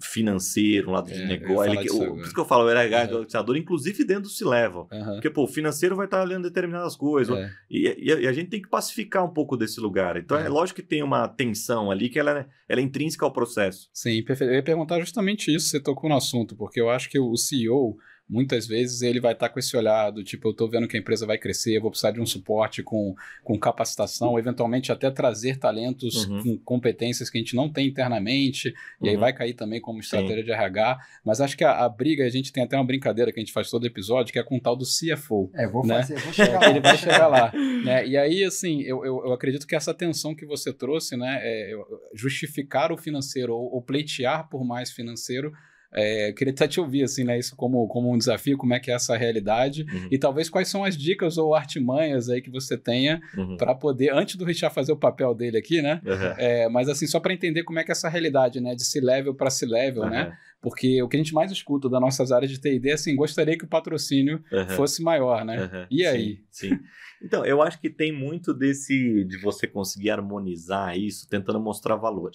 financeiro, um lado é, de negócio. Ele, o, por isso que eu falo, o RH é negociador, inclusive dentro do se level. Uhum. Porque, pô, o financeiro vai estar olhando determinadas coisas. É. E, e, a, e, a gente tem que pacificar um pouco desse lugar. Então, é, é lógico que tem uma tensão ali que ela, é, ela é intrínseca ao processo. Sim, perfeito. Eu ia perguntar justamente isso, você tocou no assunto, porque eu acho que o CEO muitas vezes ele vai estar tá com esse olhar do tipo, eu estou vendo que a empresa vai crescer, eu vou precisar de um suporte com, com capacitação, eventualmente até trazer talentos uhum. com competências que a gente não tem internamente, e aí uhum. vai cair também como estratégia Sim. de RH. Mas acho que a, a, briga, a gente tem até uma brincadeira que a gente faz todo episódio, que é com o tal do CFO. É, vou né? fazer, vou chegar Ele vai chegar lá. Né? E aí, assim, eu, eu, eu, acredito que essa tensão que você trouxe, né, é justificar o financeiro ou, ou pleitear por mais financeiro é, queria até te ouvir, assim, né? Isso como, como um desafio, como é que é essa realidade. Uhum. E talvez quais são as dicas ou artimanhas aí que você tenha uhum. para poder, antes do Richard fazer o papel dele aqui, né? Uhum. É, mas assim, só para entender como é que é essa realidade, né? De se level para se level, né? Uhum. Porque o que a gente mais escuta das nossas áreas de TD é assim, gostaria que o patrocínio uhum. fosse maior, né? Uhum. E aí? Sim, sim. Então, eu acho que tem muito desse de você conseguir harmonizar isso tentando mostrar valor.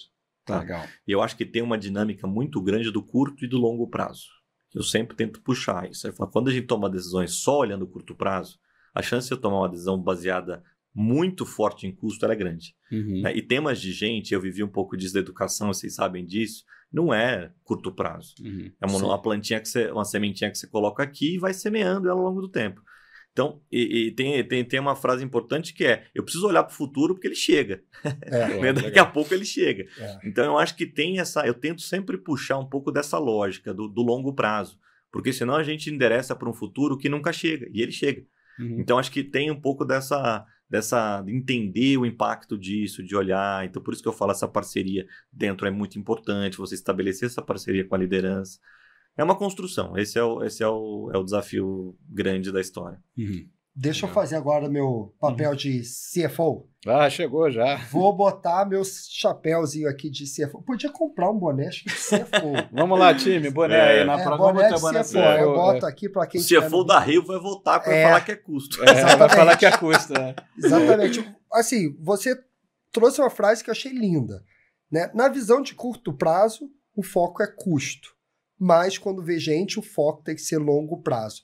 Tá? Legal. E eu acho que tem uma dinâmica muito grande do curto e do longo prazo. Eu sempre tento puxar isso. Quando a gente toma decisões só olhando o curto prazo, a chance de eu tomar uma decisão baseada muito forte em custo era é grande. Uhum. Né? E temas de gente, eu vivi um pouco disso da educação, vocês sabem disso, não é curto prazo. Uhum. É uma, uma, plantinha que você, uma sementinha que você coloca aqui e vai semeando ela ao longo do tempo. Então, e, e, tem, tem, tem uma frase importante que é: eu preciso olhar para o futuro porque ele chega. É, né? é, Daqui legal. a pouco ele chega. É. Então, eu acho que tem essa. Eu tento sempre puxar um pouco dessa lógica do, do longo prazo, porque senão a gente endereça para um futuro que nunca chega, e ele chega. Uhum. Então, acho que tem um pouco dessa. Dessa, entender o impacto disso, de olhar. Então, por isso que eu falo essa parceria dentro é muito importante, você estabelecer essa parceria com a liderança. É uma construção. Esse é o, esse é o, é o desafio grande da história. Uhum. Deixa eu fazer agora meu papel uhum. de CFO. Ah, chegou já. Vou botar meus chapéuzinho aqui de CFO. Podia comprar um boné de CFO. Vamos lá, time, boné é, aí na é, Boné de boné CFO. É, eu, boto é. aqui para quem. O CFO da Rio vai voltar para é. falar que é custo. É, vai falar que é custo, né? Exatamente. Assim, você trouxe uma frase que eu achei linda. Né? Na visão de curto prazo, o foco é custo mas quando vê gente, o foco tem que ser longo prazo.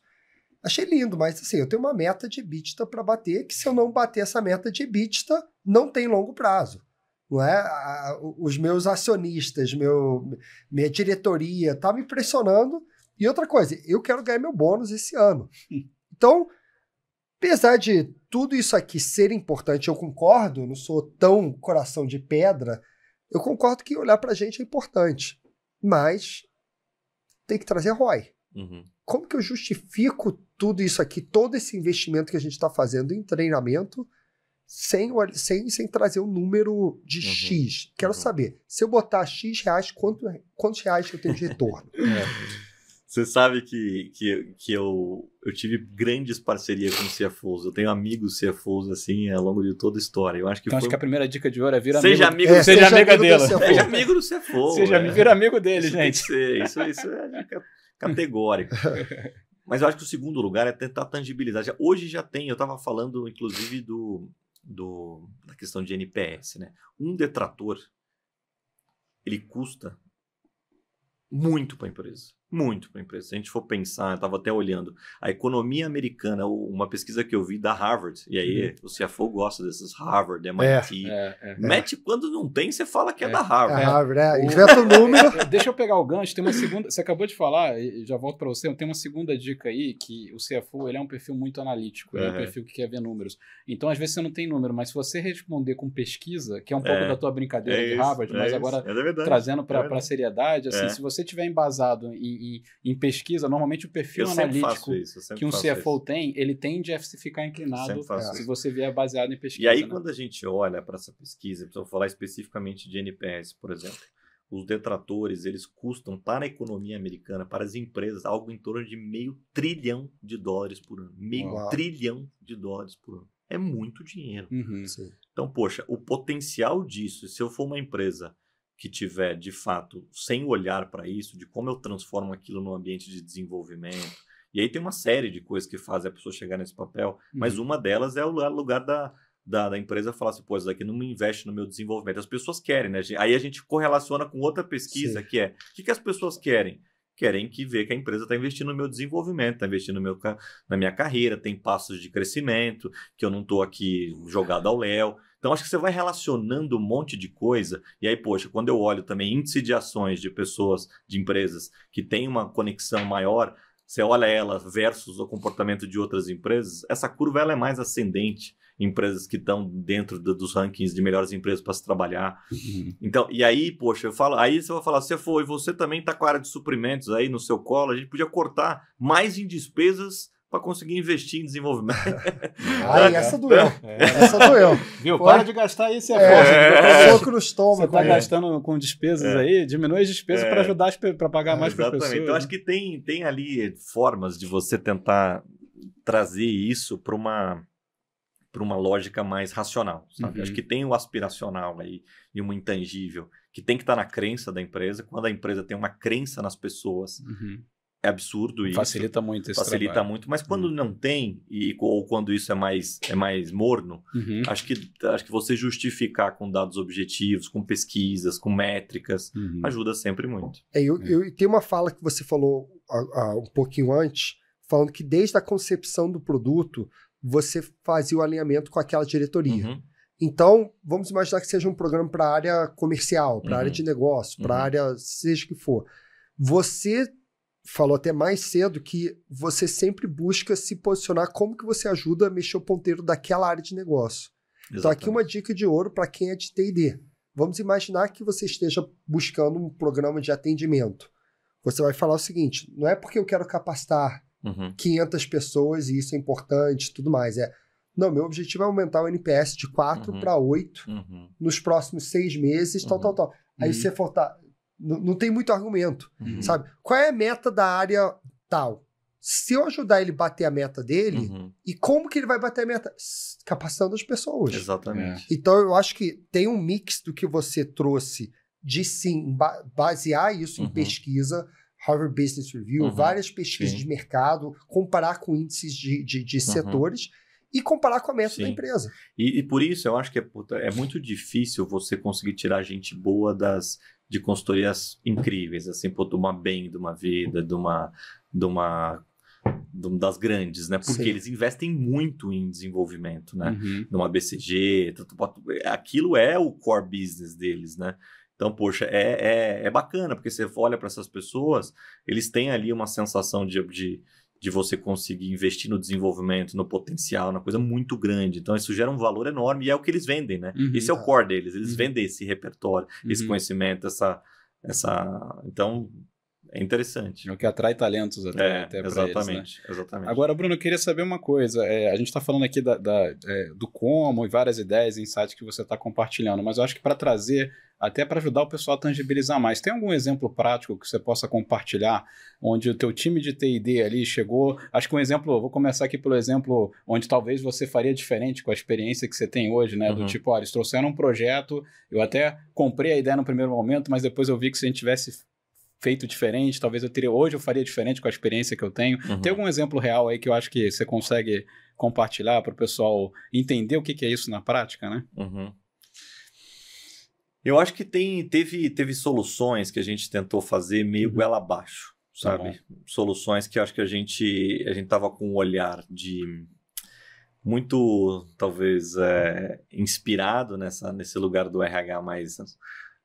Achei lindo, mas assim, eu tenho uma meta de EBITDA para bater, que se eu não bater essa meta de EBITDA, não tem longo prazo. Não é? Os meus acionistas, meu, minha diretoria, tá me pressionando. E outra coisa, eu quero ganhar meu bônus esse ano. Então, apesar de tudo isso aqui ser importante, eu concordo, não sou tão coração de pedra, eu concordo que olhar para a gente é importante. Mas tem que trazer ROI. Uhum. Como que eu justifico tudo isso aqui, todo esse investimento que a gente está fazendo em treinamento, sem, sem, sem trazer o um número de uhum. X? Quero uhum. saber, se eu botar X reais, quanto, quantos reais eu tenho de retorno? é. Você sabe que, que, que eu, eu tive grandes parcerias com CFOs. Eu tenho amigos CFOs, assim, ao longo de toda a história. Eu acho que então, foi... acho que a primeira dica de ouro é vira seja amigo. é, seja, seja amigo dele. Seja amigo do CFO. Seja, é. vira amigo dele, isso gente. isso, isso é categórico. Mas eu acho que o segundo lugar é tentar tangibilizar. Já, hoje já tem, eu estava falando, inclusive, do, do, da questão de NPS, né? Um detrator, ele custa muito para a empresa muito para a empresa. Se a gente for pensar, eu estava até olhando, a economia americana, uma pesquisa que eu vi da Harvard, e aí uhum. o CFO gosta desses Harvard, MIT. É, é, é, é, mete quando não tem, você fala que é, da Harvard. É Harvard, é. é. é inventa o número. Deixa eu pegar o gancho, tem uma segunda. Você acabou de falar, e já volto para você, tem uma segunda dica aí que o CFO ele é um perfil muito analítico, ele é um uhum. perfil que quer ver números. Então, às vezes, você não tem número, mas se você responder com pesquisa, que é um pouco da tua brincadeira de Harvard, mas agora trazendo para a seriedade, assim, se você tiver embasado em e, em pesquisa, normalmente o perfil eu analítico isso, que um CFO isso. tem, ele tende a ficar inclinado se você vier baseado em pesquisa. E aí, né? quando a gente olha para essa pesquisa, precisamos falar especificamente de NPS, por exemplo. Os detratores, eles custam para tá a economia americana, para as empresas, algo em torno de meio trilhão de dólares por ano. Meio Uau. trilhão de dólares por ano. É muito dinheiro. Uhum, então, poxa, o potencial disso, se eu for uma empresa que tiver de fato sem olhar para isso, de como eu transformo aquilo num ambiente de desenvolvimento. E aí tem uma série de coisas que fazem a pessoa chegar nesse papel, mas uhum. uma delas é o lugar da, da, da, empresa falar assim, pô, isso daqui não me investe no meu desenvolvimento. As pessoas querem, né? Aí a gente correlaciona com outra pesquisa Sim. que é o que, que as pessoas querem? querem que ver que a empresa está investindo no meu desenvolvimento, está investindo no meu, na minha carreira, tem passos de crescimento, que eu não estou aqui jogado ao léu. Então, acho que você vai relacionando um monte de coisa. E aí, poxa, quando eu olho também índice de ações de pessoas, de empresas que têm uma conexão maior, você olha ela versus o comportamento de outras empresas, essa curva ela é mais ascendente empresas que estão dentro do, dos rankings de melhores empresas para se trabalhar. Uhum. Então, e aí, poxa, eu falo, aí você vai falar, você foi você também está com a área de suprimentos aí no seu colo, a gente podia cortar mais em despesas para conseguir investir em desenvolvimento. Ai, essa doeu. É. Essa doeu. Viu? Pô, para de gastar aí, você é, é, é. soco no estômago. Você tá é. gastando com despesas é. aí, diminui as despesas para é. ajudar para pagar mais para pessoas. Então, né? acho que tem, tem ali formas de você tentar trazer isso para uma para uma lógica mais racional. Sabe? Uhum. Acho que tem o aspiracional aí e uma intangível que tem que estar tá na crença da empresa. Quando a empresa tem uma crença nas pessoas, uhum. é absurdo isso. Facilita muito esse Facilita trabalho. muito, mas quando uhum. não tem, e, ou quando isso é mais, é mais morno, uhum. acho, que, acho que você justificar com dados objetivos, com pesquisas, com métricas, uhum. ajuda sempre muito. É, eu, é. eu, tem uma fala que você falou um pouquinho antes, falando que desde a concepção do produto você fazia o alinhamento com aquela diretoria. Uhum. Então, vamos imaginar que seja um programa para a área comercial, para a uhum. área de negócio, para a uhum. área, seja que for. Você falou até mais cedo que você sempre busca se posicionar como que você ajuda a mexer o ponteiro daquela área de negócio. Exatamente. Então, aqui uma dica de ouro para quem é de T&D. Vamos imaginar que você esteja buscando um programa de atendimento. Você vai falar o seguinte, não é porque eu quero capacitar uhum. 500 pessoas e isso é importante tudo mais. É, não, meu objetivo é aumentar o NPS de 4 uhum. para 8 uhum. nos próximos seis meses, tal, uhum. tal, tal. Aí você for, tá, não, tem muito argumento, uhum. sabe? Qual é a meta da área tal? se eu ajudar ele a bater a meta dele, uhum. e como que ele vai bater a meta? Capacitando as pessoas. Exatamente. É. Então eu acho que tem um mix do que você trouxe de sim basear isso uhum. em pesquisa, Harvard Business Review, uhum. várias pesquisas Sim. de mercado, comparar com índices de, de, de uhum. setores e comparar com a meta Sim. da empresa. E, e, por isso eu acho que é, é, muito difícil você conseguir tirar gente boa das de consultorias incríveis, assim, pô, de uma bem, de uma vida, de uma, de uma das grandes, né? Porque Sim. eles investem muito em desenvolvimento, né? Uhum. Numa BCG, é, aquilo é o core business deles, né? Então, poxa, é, é, é bacana, porque você olha para essas pessoas, eles têm ali uma sensação de, de, de você conseguir investir no desenvolvimento, no potencial, na coisa muito grande. Então, isso gera um valor enorme e é o que eles vendem, né? Uhum, esse é o core deles, eles uhum. vendem esse repertório, uhum. esse conhecimento, essa, essa. Então, é interessante. É o que atrai talentos até, é, até exatamente, eles, né? exatamente. Agora, Bruno, eu queria saber uma coisa. É, a gente está falando aqui da, da é, do como e várias ideias e insights que você está compartilhando, mas eu acho que para trazer, até para ajudar o pessoal a tangibilizar mais, tem algum exemplo prático que você possa compartilhar onde o teu time de T&D ali chegou? Acho que um exemplo, vou começar aqui pelo exemplo onde talvez você faria diferente com a experiência que você tem hoje, né? Uhum. Do tipo, olha, eles trouxeram um projeto, eu até comprei a ideia no primeiro momento, mas depois eu vi que se a gente tivesse feito diferente, talvez eu teria hoje eu faria diferente com a experiência que eu tenho. Uhum. Tem algum exemplo real aí que eu acho que você consegue compartilhar para o pessoal entender o que, que, é isso na prática, né? Uhum. Eu acho que tem, teve, teve soluções que a gente tentou fazer meio uhum. goela abaixo, tá sabe? Tá soluções que acho que a gente a gente tava com um olhar de muito talvez é, inspirado nessa nesse lugar do RH mais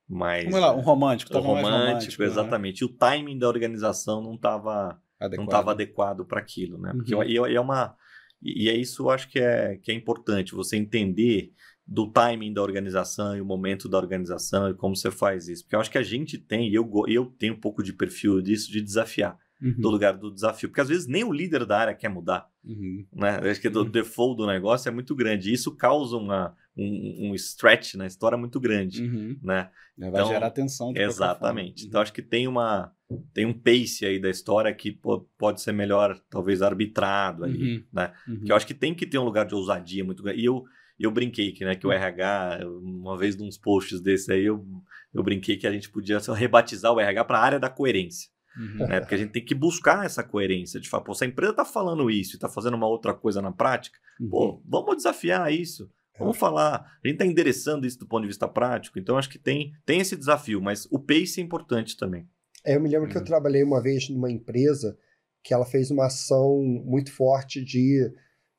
mais. Como é lá, um romântico, tava romântico, romântico né? exatamente. Né? E o timing da organização não estava adequado, não adequado para aquilo, né? Porque uhum. e, é, é uma e é isso eu acho que é, que é importante, você entender do timing da organização e o momento da organização e como você faz isso. Porque eu acho que a gente tem, e eu, eu tenho um pouco de perfil disso, de desafiar. Uhum. Do lugar do desafio. Porque às vezes nem o líder da área quer mudar. Uhum. Né? Acho que uhum. o default do negócio é muito grande. E isso causa uma, um, um stretch na né, história muito grande, uhum. né? né vai então, gerar tensão. Exatamente. Uhum. Então acho que tem uma tem um pace aí da história que pô, pode ser melhor, talvez arbitrado ali, uhum. né? Uhum. Que eu acho que tem que ter um lugar de ousadia muito grande. E eu eu brinquei que, né, que o uhum. RH, uma vez nos posts desse aí, eu, eu brinquei que a gente podia assim, rebatizar o RH para a área da coerência. Uhum. Né? Porque a gente tem que buscar essa coerência de falar, pô, se a empresa está falando isso e está fazendo uma outra coisa na prática, uhum. pô, vamos desafiar isso. É. Vamos falar, a gente está endereçando isso do ponto de vista prático, então acho que tem, tem esse desafio, mas o pace é importante também. É, eu me lembro que eu uhum. trabalhei uma vez numa empresa que ela fez uma ação muito forte de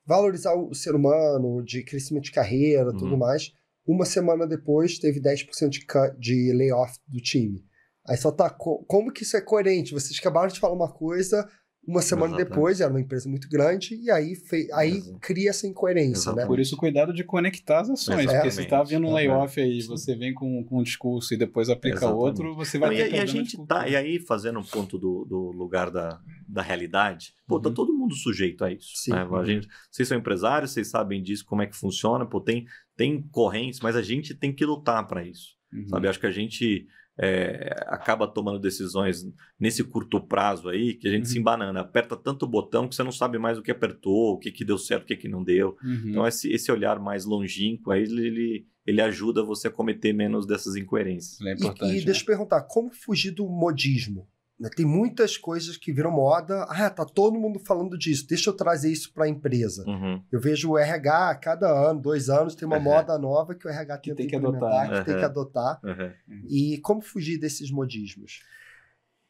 valorizar o ser humano, de crescimento de carreira, hum. tudo uhum. mais. Uma semana depois teve 10% de, cut, de layoff do time. Aí só tá, como que isso é coerente? Vocês acabaram de falar uma coisa, uma semana Exatamente. depois, era uma empresa muito grande, e aí, fei, aí cria essa incoerência. Né? Por isso, cuidado de conectar as ações, porque se está vendo um layoff aí, você vem com, com um discurso e depois aplica outro, você vai Não, ter e, a gente tá, E aí, fazendo um ponto do, do lugar da, da realidade, pô, tá uhum. tá todo mundo sujeito a isso. Sim. Né? A gente, vocês são empresários, vocês sabem disso, como é que funciona, pô, tem, tem correntes, mas a gente tem que lutar para isso. Uhum. Sabe? Acho que a gente é, acaba tomando decisões nesse curto prazo aí que a gente uhum. se embanana, aperta tanto o botão que você não sabe mais o que apertou, o que, que deu certo, o que, que não deu. Uhum. Então, esse, esse olhar mais longínquo aí, ele, ele ajuda você a cometer menos dessas incoerências. É importante. E, e deixa né? eu perguntar, como fugir do modismo? Né, tem muitas coisas que viram moda. Ah, tá todo mundo falando disso. Deixa eu trazer isso para a empresa. Uhum. Eu vejo o RH cada ano, dois anos, tem uma uhum. moda nova que o RH que tem que adotar. Que uhum. tem que adotar. Uhum. E como fugir desses modismos?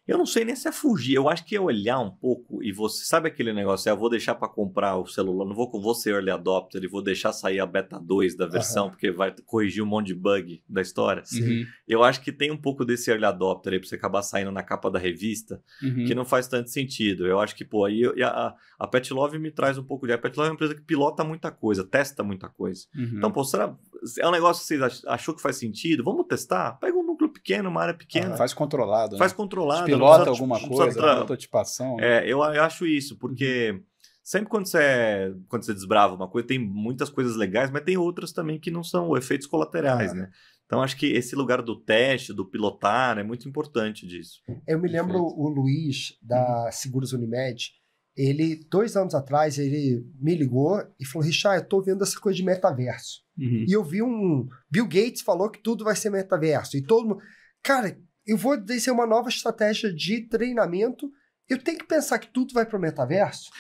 Eu não sei nem se é fugir, eu acho que é olhar um pouco e você sabe aquele negócio, é, eu vou deixar para comprar o celular, não vou com você early adopter e vou deixar sair a beta 2 da versão uhum. porque vai corrigir um monte de bug da história. Uhum. Eu acho que tem um pouco desse early adopter aí para você acabar saindo na capa da revista, uhum. que não faz tanto sentido. Eu acho que pô, aí a, a Pet Love me traz um pouco de, a Pet Love é uma empresa que pilota muita coisa, testa muita coisa. Uhum. Então, pô, será é um negócio que você achou que faz sentido? Vamos testar? Pega um núcleo pequeno, uma área pequena. Ah, faz controlado. Né? Faz né? controlado. pilota precisa, alguma coisa, tra... prototipação. Né? É, né? eu, eu acho isso, porque uhum. sempre quando você, é, quando você desbrava uma coisa, tem muitas coisas legais, mas tem outras também que não são efeitos colaterais, ah. né? Então, acho que esse lugar do teste, do pilotar, é muito importante disso. Eu me lembro Perfeito. o Luiz, da uhum. Seguros Unimed, ele, dois anos atrás, ele me ligou e falou: Richard, eu tô vendo essa coisa de metaverso. Uhum. E eu vi um. Bill Gates falou que tudo vai ser metaverso. E todo mundo. Cara, eu vou descer uma nova estratégia de treinamento. Eu tenho que pensar que tudo vai para o metaverso.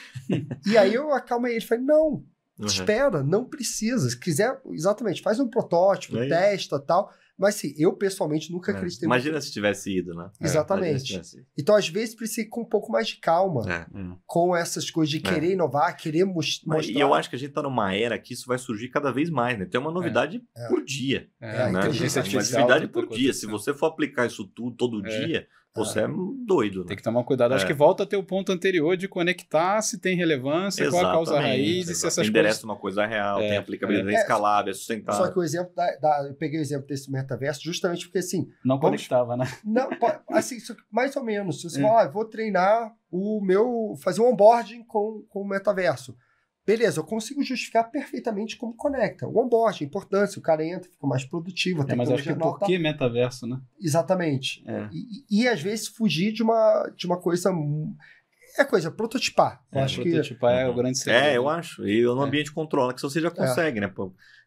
e aí eu acalmei ele. Falei: não, uhum. espera, não precisa. Se quiser, exatamente, faz um protótipo, é testa tal. Mas sim, eu pessoalmente nunca é. acreditei. Imagina muito. se tivesse ido, né? É, Exatamente. É, Então, às vezes, precisa ir com um pouco mais de calma é. Hum. com essas coisas de é. querer inovar, querer mostrar. E eu acho que a gente está numa era que isso vai surgir cada vez mais, né? Tem uma novidade é. por dia. É, né? Inteligência artificial. Novidade por dia. Se você for aplicar isso tudo todo dia, você é, é doido. Né? Tem que tomar cuidado. É. Acho que volta a ter o ponto anterior de conectar se tem relevância, Exatamente. qual é a causa raiz e se essas Endereça coisas... uma coisa real, é, tem aplicabilidade é. escalável, é sustentável. Só que o exemplo da, da, Eu peguei o exemplo desse metaverso justamente porque, assim... Não vamos, conectava, né? Não, assim, mais ou menos. Se você é. falar, ah, vou treinar o meu... Fazer um onboarding com, com o metaverso. Beleza, eu consigo justificar perfeitamente como conecta. O onboarding, a importância, o cara entra, fica mais produtivo. É, mas acho que é por que metaverso, né? Exatamente. É. E, e, às vezes fugir de uma, de uma coisa. É coisa, prototipar. Eu é, acho prototipar que... é o uhum. grande segredo. É, eu acho. E no é. ambiente é. que que você já é. consegue, né?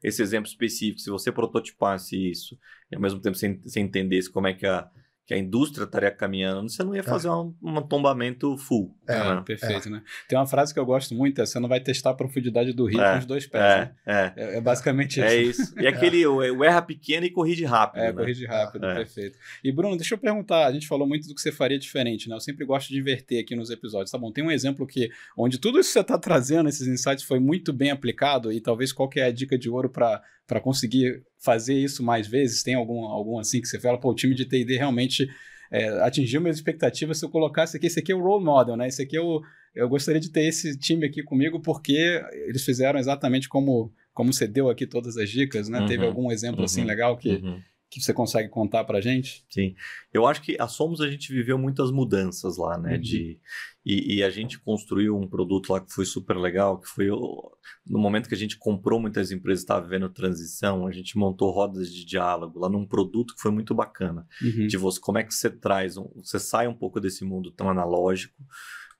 Esse exemplo específico, se você prototipasse isso, e ao mesmo tempo você entendesse como é que a que a indústria estaria caminhando, você não ia é. fazer é. um, um, tombamento full. É, né? perfeito, é. né? Tem uma frase que eu gosto muito, é você não vai testar a profundidade do rio é, com os dois pés. É, né? é. é basicamente isso. É isso. E aquele, o erra pequeno e corrige rápido. É, né? corrige rápido, perfeito. E Bruno, deixa eu perguntar, a gente falou muito do que você faria diferente, né? Eu sempre gosto de inverter aqui nos episódios, tá bom? Tem um exemplo que, onde tudo isso que você está trazendo, esses insights, foi muito bem aplicado e talvez qual que é a dica de ouro para para conseguir fazer isso mais vezes? Tem algum, algum assim que você fala, pô, o time de TD realmente é, atingiu minhas expectativas se eu colocasse aqui, esse aqui é o role model, né? Esse aqui é o, eu gostaria de ter esse time aqui comigo porque eles fizeram exatamente como, como você deu aqui todas as dicas, né? Uhum, Teve algum exemplo assim, uhum, assim legal que, uhum que você consegue contar para gente? Sim, eu acho que a Somos a gente viveu muitas mudanças lá, né? Uhum. De e, e, a gente construiu um produto lá que foi super legal, que foi no momento que a gente comprou muitas empresas, estava vivendo transição, a gente montou rodas de diálogo lá num produto que foi muito bacana. Uhum. De você, como é que você traz, um... você sai um pouco desse mundo tão analógico.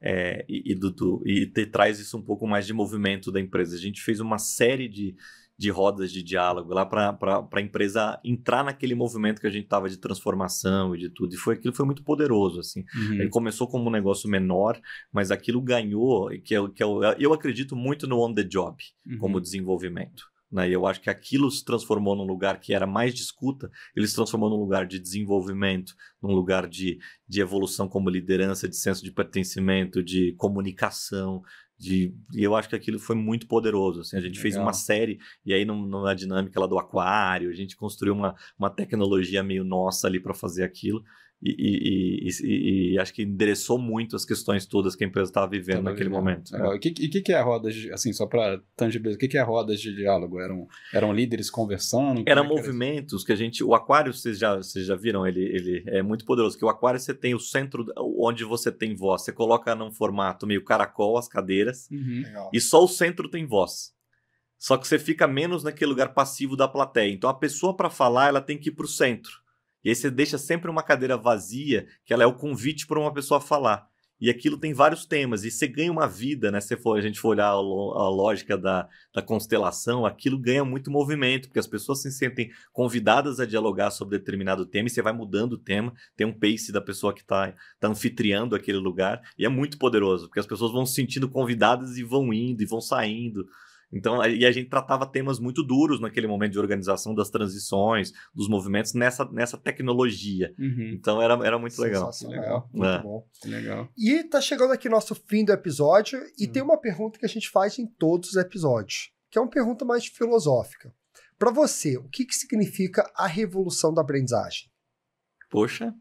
É, e, e, do, do, e te, traz isso um pouco mais de movimento da empresa. A gente fez uma série de, de rodas de diálogo lá para a empresa entrar naquele movimento que a gente estava de transformação e de tudo. E foi aquilo foi muito poderoso, assim. Uhum. Ele começou como um negócio menor, mas aquilo ganhou, que, é, que é, eu acredito muito no on the job uhum. como desenvolvimento. Né? E eu acho que aquilo se transformou num lugar que era mais de escuta, ele se transformou num lugar de desenvolvimento, num lugar de, de evolução como liderança, de senso de pertencimento, de comunicação, de, e eu acho que aquilo foi muito poderoso. Assim, a gente Legal. fez uma série, e aí na é dinâmica lá do aquário, a gente construiu uma, uma tecnologia meio nossa ali para fazer aquilo e, e, e, acho que endereçou muito as questões todas que a empresa estava vivendo Tava naquele vivendo. momento. Né? E o que, que, que é rodas, de, assim, só para tangibilizar, o que, que é rodas de diálogo? Eram, eram líderes conversando? Eram é movimentos era? que a gente. O aquário, vocês já, vocês já viram, ele, ele é muito poderoso, que o aquário você tem o centro onde você tem voz. Você coloca num formato meio caracol as cadeiras uhum. e só o centro tem voz. Só que você fica menos naquele lugar passivo da plateia. Então a pessoa para falar ela tem que ir para o centro. E aí você deixa sempre uma cadeira vazia, que ela é o convite para uma pessoa falar. E aquilo tem vários temas, e você ganha uma vida, né? Se for, a gente for olhar a, a lógica da, da constelação, aquilo ganha muito movimento, porque as pessoas se sentem convidadas a dialogar sobre determinado tema, e você vai mudando o tema, tem um pace da pessoa que está tá anfitriando aquele lugar, e é muito poderoso, porque as pessoas vão se sentindo convidadas e vão indo, e vão saindo. Então, e a gente tratava temas muito duros naquele momento de organização das transições, dos movimentos nessa, nessa tecnologia. Uhum. Então era, era muito legal. Legal, muito é. bom. Legal. E tá chegando aqui nosso fim do episódio e hum. tem uma pergunta que a gente faz em todos os episódios, que é uma pergunta mais filosófica. Para você, o que, que significa a revolução da aprendizagem? Poxa,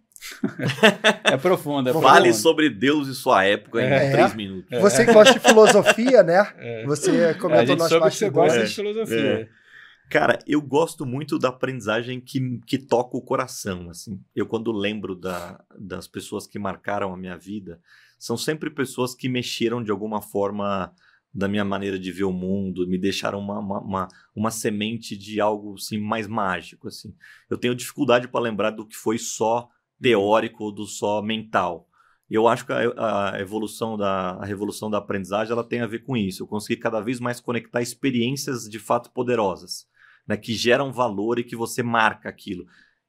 é profunda. É Fale sobre Deus e sua época é, em três é. minutos. Você gosta de filosofia, né? É. Você é, comentou nós que você gosta de filosofia. É. Cara, eu gosto muito da aprendizagem que, que toca o coração, assim. Eu quando lembro da, das pessoas que marcaram a minha vida, são sempre pessoas que mexeram de alguma forma da minha maneira de ver o mundo, me deixaram uma, uma, uma, uma semente de algo assim, mais mágico. Assim. Eu tenho dificuldade para lembrar do que foi só teórico do só mental. Eu acho que a, a evolução da a revolução da aprendizagem ela tem a ver com isso. Eu consegui cada vez mais conectar experiências de fato poderosas, né, que geram valor e que você marca aquilo.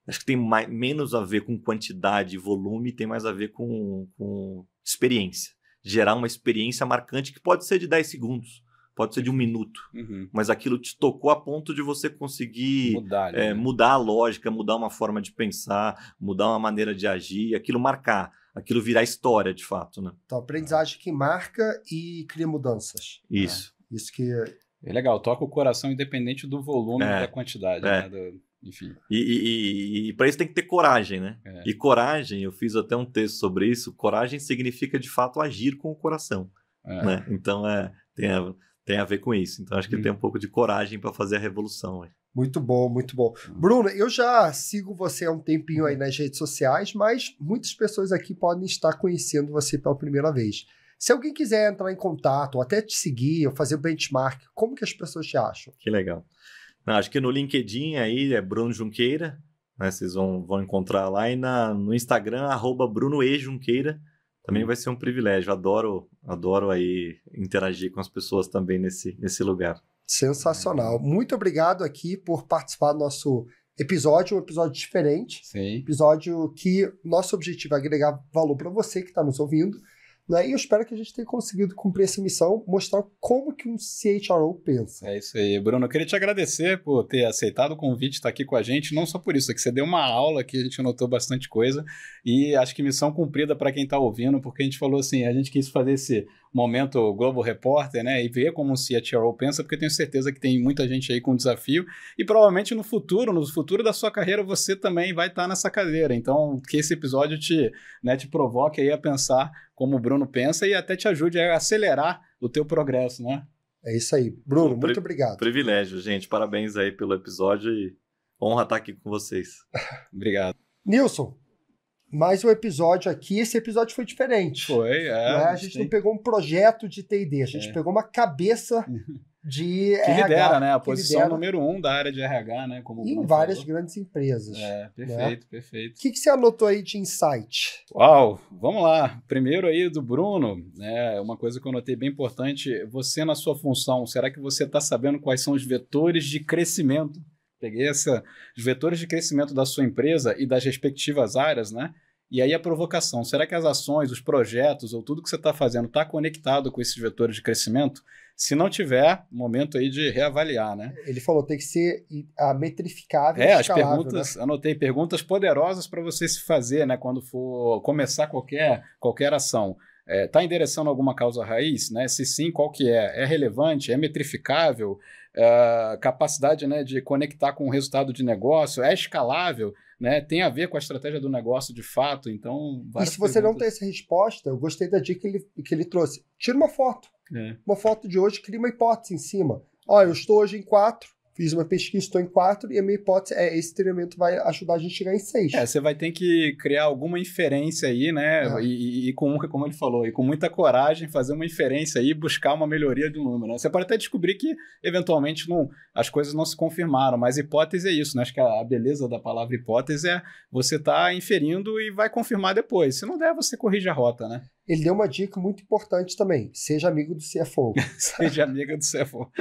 Acho que tem mais, menos a ver com quantidade e volume, tem mais a ver com, com experiência. Gerar uma experiência marcante que pode ser de 10 segundos pode ser de um minuto, uhum. mas aquilo te tocou a ponto de você conseguir mudar, é, né? mudar, a lógica, mudar uma forma de pensar, mudar uma maneira de agir, aquilo marcar, aquilo virar história de fato, né? Então, aprendizagem que marca e cria mudanças. Isso. Né? Isso que é legal, toca o coração independente do volume é, da quantidade, é. né? Do, enfim. E, e, e, e para isso tem que ter coragem, né? É. E coragem, eu fiz até um texto sobre isso. Coragem significa de fato agir com o coração. É. Né? Então é, tem a, tem a ver com isso. Então acho que hum. tem um pouco de coragem para fazer a revolução. Hein? Muito bom, muito bom. Hum. Bruno, eu já sigo você há um tempinho aí uhum. nas redes sociais, mas muitas pessoas aqui podem estar conhecendo você pela primeira vez. Se alguém quiser entrar em contato, ou até te seguir, ou fazer o benchmark, como que as pessoas te acham? Que legal. Não, acho que no LinkedIn aí é Bruno Junqueira, né? Vocês vão, vão encontrar lá e na, no Instagram, arroba Bruno E Junqueira. Também hum. vai ser um privilégio. Adoro, adoro aí interagir com as pessoas também nesse, nesse lugar. Sensacional. Uhum. Muito obrigado aqui por participar do nosso episódio, um episódio diferente. Sim. Episódio que nosso objetivo é agregar valor para você que está nos ouvindo né? E eu espero que a gente tenha conseguido cumprir essa missão, mostrar como que um CHRO pensa. É isso aí. Bruno, eu queria te agradecer por ter aceitado o convite, estar tá aqui com a gente. Não só por isso, é que você deu uma aula que a gente notou bastante coisa. E acho que missão cumprida para quem está ouvindo, porque a gente falou assim, a gente quis fazer esse momento Globo Repórter, né? E ver como se a pensa, porque tenho certeza que tem muita gente aí com desafio. E provavelmente no futuro, no futuro da sua carreira, você também vai estar tá nessa cadeira. Então, que esse episódio te, né, te provoque aí a pensar como o Bruno pensa e até te ajude a acelerar o teu progresso, né? É isso aí. Bruno, Pri muito obrigado. Privilégio, gente. Parabéns aí pelo episódio e honra estar aqui com vocês. obrigado. Nilson, mais um episódio aqui. Esse episódio foi diferente. Foi, é. Né? A gente tem... não pegou um projeto de TD, a gente é. pegou uma cabeça de. que RH, lidera, né? A posição lidera. número um da área de RH, né? Como em várias falou. grandes empresas. É, né? perfeito, né? perfeito. O que, que você anotou aí de insight? Uau, vamos lá. Primeiro aí do Bruno, né? Uma coisa que eu notei bem importante: você na sua função, será que você está sabendo quais são os vetores de crescimento? peguei essa, os vetores de crescimento da sua empresa e das respectivas áreas, né? E aí a provocação, será que as ações, os projetos ou tudo que você está fazendo está conectado com esses vetores de crescimento? Se não tiver, momento aí de reavaliar, né? Ele falou, tem que ser a metrificável. É, as perguntas, né? anotei perguntas poderosas para você se fazer, né? Quando for começar qualquer, qualquer ação. Está é, tá em direção a alguma causa raiz, né? Se sim, qual que é? É relevante? É metrificável? É, capacidade né, de conectar com o resultado de negócio, é escalável, né, tem a ver com a estratégia do negócio de fato. Então, e se você perguntas. não tem essa resposta, eu gostei da dica que ele, que ele trouxe. Tira uma foto. É. Uma foto de hoje, cria uma hipótese em cima. olha eu estou hoje em quatro fiz uma pesquisa, estou em quatro, e a minha hipótese é esse treinamento vai ajudar a gente a chegar em seis. É, você vai ter que criar alguma inferência aí, né? É. E, e, com, como ele falou, e com muita coragem fazer uma inferência aí, buscar uma melhoria do número. Né? Você pode até descobrir que, eventualmente, não, as coisas não se confirmaram, mas hipótese é isso, né? Acho que a, beleza da palavra hipótese é você tá inferindo e vai confirmar depois. Se não der, você corrige a rota, né? ele deu uma dica muito importante também: seja amigo do CFO. seja amigo do CFO.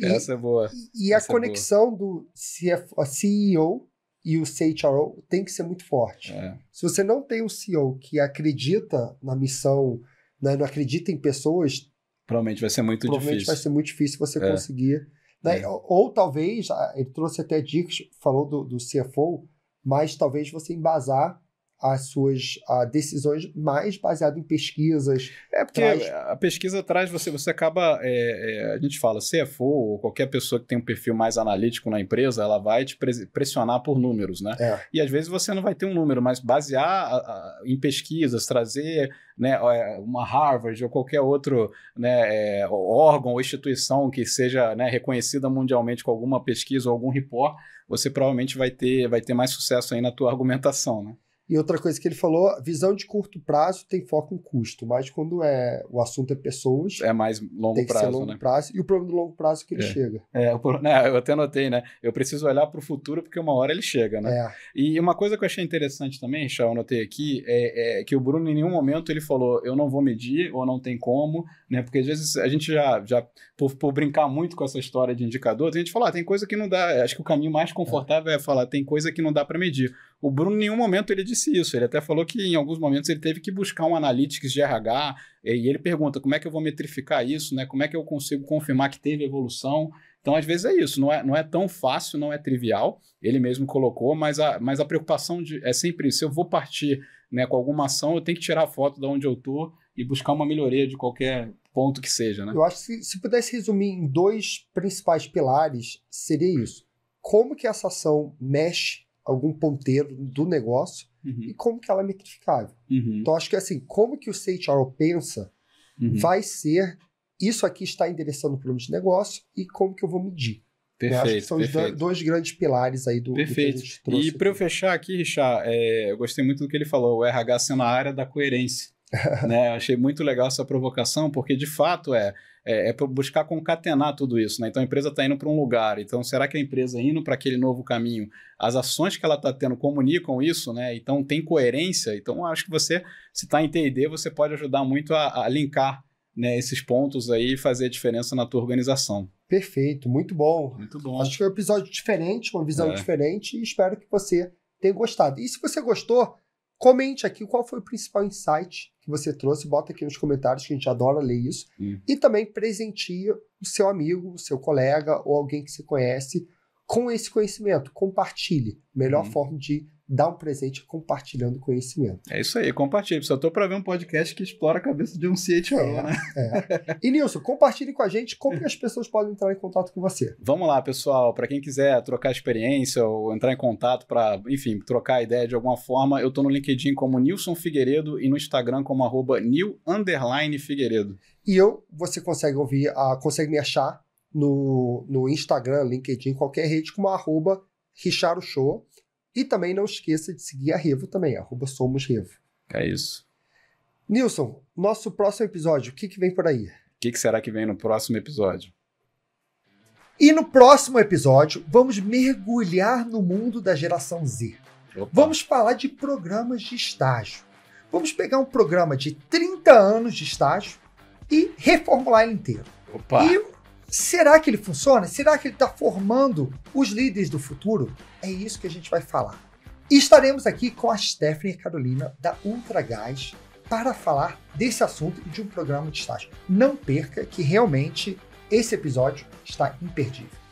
E, Essa é boa. E, e a é conexão do CFO, CEO e o CHRO tem que ser muito forte. É. Se você não tem um CEO que acredita na missão, né, não acredita em pessoas, provavelmente vai ser muito provavelmente difícil. Provavelmente vai ser muito difícil você é. conseguir. Né? É. Ou, ou, talvez, ele trouxe até dicas, falou do, do CFO, mas talvez você embasar as suas a ah, decisões mais baseado em pesquisas. É porque traz... a pesquisa traz você, você acaba, é, é, a gente fala CFO ou qualquer pessoa que tem um perfil mais analítico na empresa, ela vai te pressionar por números, né? É. E às vezes você não vai ter um número, mas basear a, a, em pesquisas, trazer né, é, uma Harvard ou qualquer outro né, é, órgão ou instituição que seja né, reconhecida mundialmente com alguma pesquisa ou algum report, você provavelmente vai ter, vai ter mais sucesso aí na tua argumentação, né? E outra coisa que ele falou, visão de curto prazo tem foco em custo, mas quando é o assunto é pessoas, é mais longo tem que prazo, ser longo né? prazo. E o problema do longo prazo é que ele é. chega. É, eu, né, eu até notei, né? Eu preciso olhar para o futuro porque uma hora ele chega, né? É. E uma coisa que eu achei interessante também, já eu notei aqui, é, é, que o Bruno em nenhum momento ele falou, eu não vou medir ou não tem como, né? Porque às vezes a gente já, já por, por brincar muito com essa história de indicador, a gente fala, ah, tem coisa que não dá. Acho que o caminho mais confortável é falar, tem coisa que não dá para medir. O Bruno, em nenhum momento, ele disse isso. Ele até falou que em alguns momentos ele teve que buscar um analytics de RH eh, e ele pergunta como é que eu vou metrificar isso, né? Como é que eu consigo confirmar que teve evolução? Então, às vezes é isso, não é, não é tão fácil, não é trivial, ele mesmo colocou, mas a, mas a preocupação de, é sempre isso. Se eu vou partir né, com alguma ação, eu tenho que tirar a foto de onde eu estou e buscar uma melhoria de qualquer ponto que seja. Né? Eu acho que se pudesse resumir em dois principais pilares, seria isso. Como que essa ação mexe algum ponteiro do negócio uhum. e como que ela é metrificável. Uhum. Então, acho que assim, como que o CHRO pensa uhum. vai ser isso aqui está endereçando o problema de negócio e como que eu vou medir. Perfeito, né? acho que são perfeito. os dois grandes pilares aí do, perfeito. Do e para eu fechar aqui, Richard, é, eu gostei muito do que ele falou, o RH sendo a área da coerência. né? Achei muito legal essa provocação, porque de fato é é, é buscar concatenar tudo isso, né? Então a empresa está indo para um lugar, então será que a empresa é indo para aquele novo caminho, as ações que ela está tendo comunicam isso, né? Então tem coerência. Então acho que você, se está em T&D, você pode ajudar muito a, a linkar né, esses pontos aí e fazer a diferença na tua organização. Perfeito, muito bom. Muito bom. Acho que foi é um episódio diferente, uma visão é. diferente e espero que você tenha gostado. E se você gostou Comente aqui qual foi o principal insight que você trouxe, bota aqui nos comentários que a gente adora ler isso. Hum. E também presentia o seu amigo, o seu colega ou alguém que você conhece com esse conhecimento. Compartilhe. Melhor hum. forma de dar um presente compartilhando conhecimento. É isso aí, compartilhe. Só estou para ver um podcast que explora a cabeça de um CHO, é, né? É. E Nilson, compartilhe com a gente como que as pessoas podem entrar em contato com você. Vamos lá, pessoal. Para quem quiser trocar experiência ou entrar em contato para, enfim, trocar ideia de alguma forma, eu estou no LinkedIn como Nilson Figueiredo e no Instagram como arroba Figueiredo. E eu, você consegue ouvir, uh, consegue me achar no, no Instagram, LinkedIn, qualquer rede, como arroba Show. E também não esqueça de seguir a Revo também, arroba Somos Revo. É isso. Nilson, nosso próximo episódio, o que, que vem por aí? O que, que será que vem no próximo episódio? E no próximo episódio, vamos mergulhar no mundo da geração Z. Opa. Vamos falar de programas de estágio. Vamos pegar um programa de 30 anos de estágio e reformular ele inteiro. Opa. E será que ele funciona? Será que ele está formando os líderes do futuro? É isso que a gente vai falar. estaremos aqui com a Stephanie Carolina da Ultra Gás para falar desse assunto e de um programa de estágio. Não perca que realmente esse episódio está imperdível.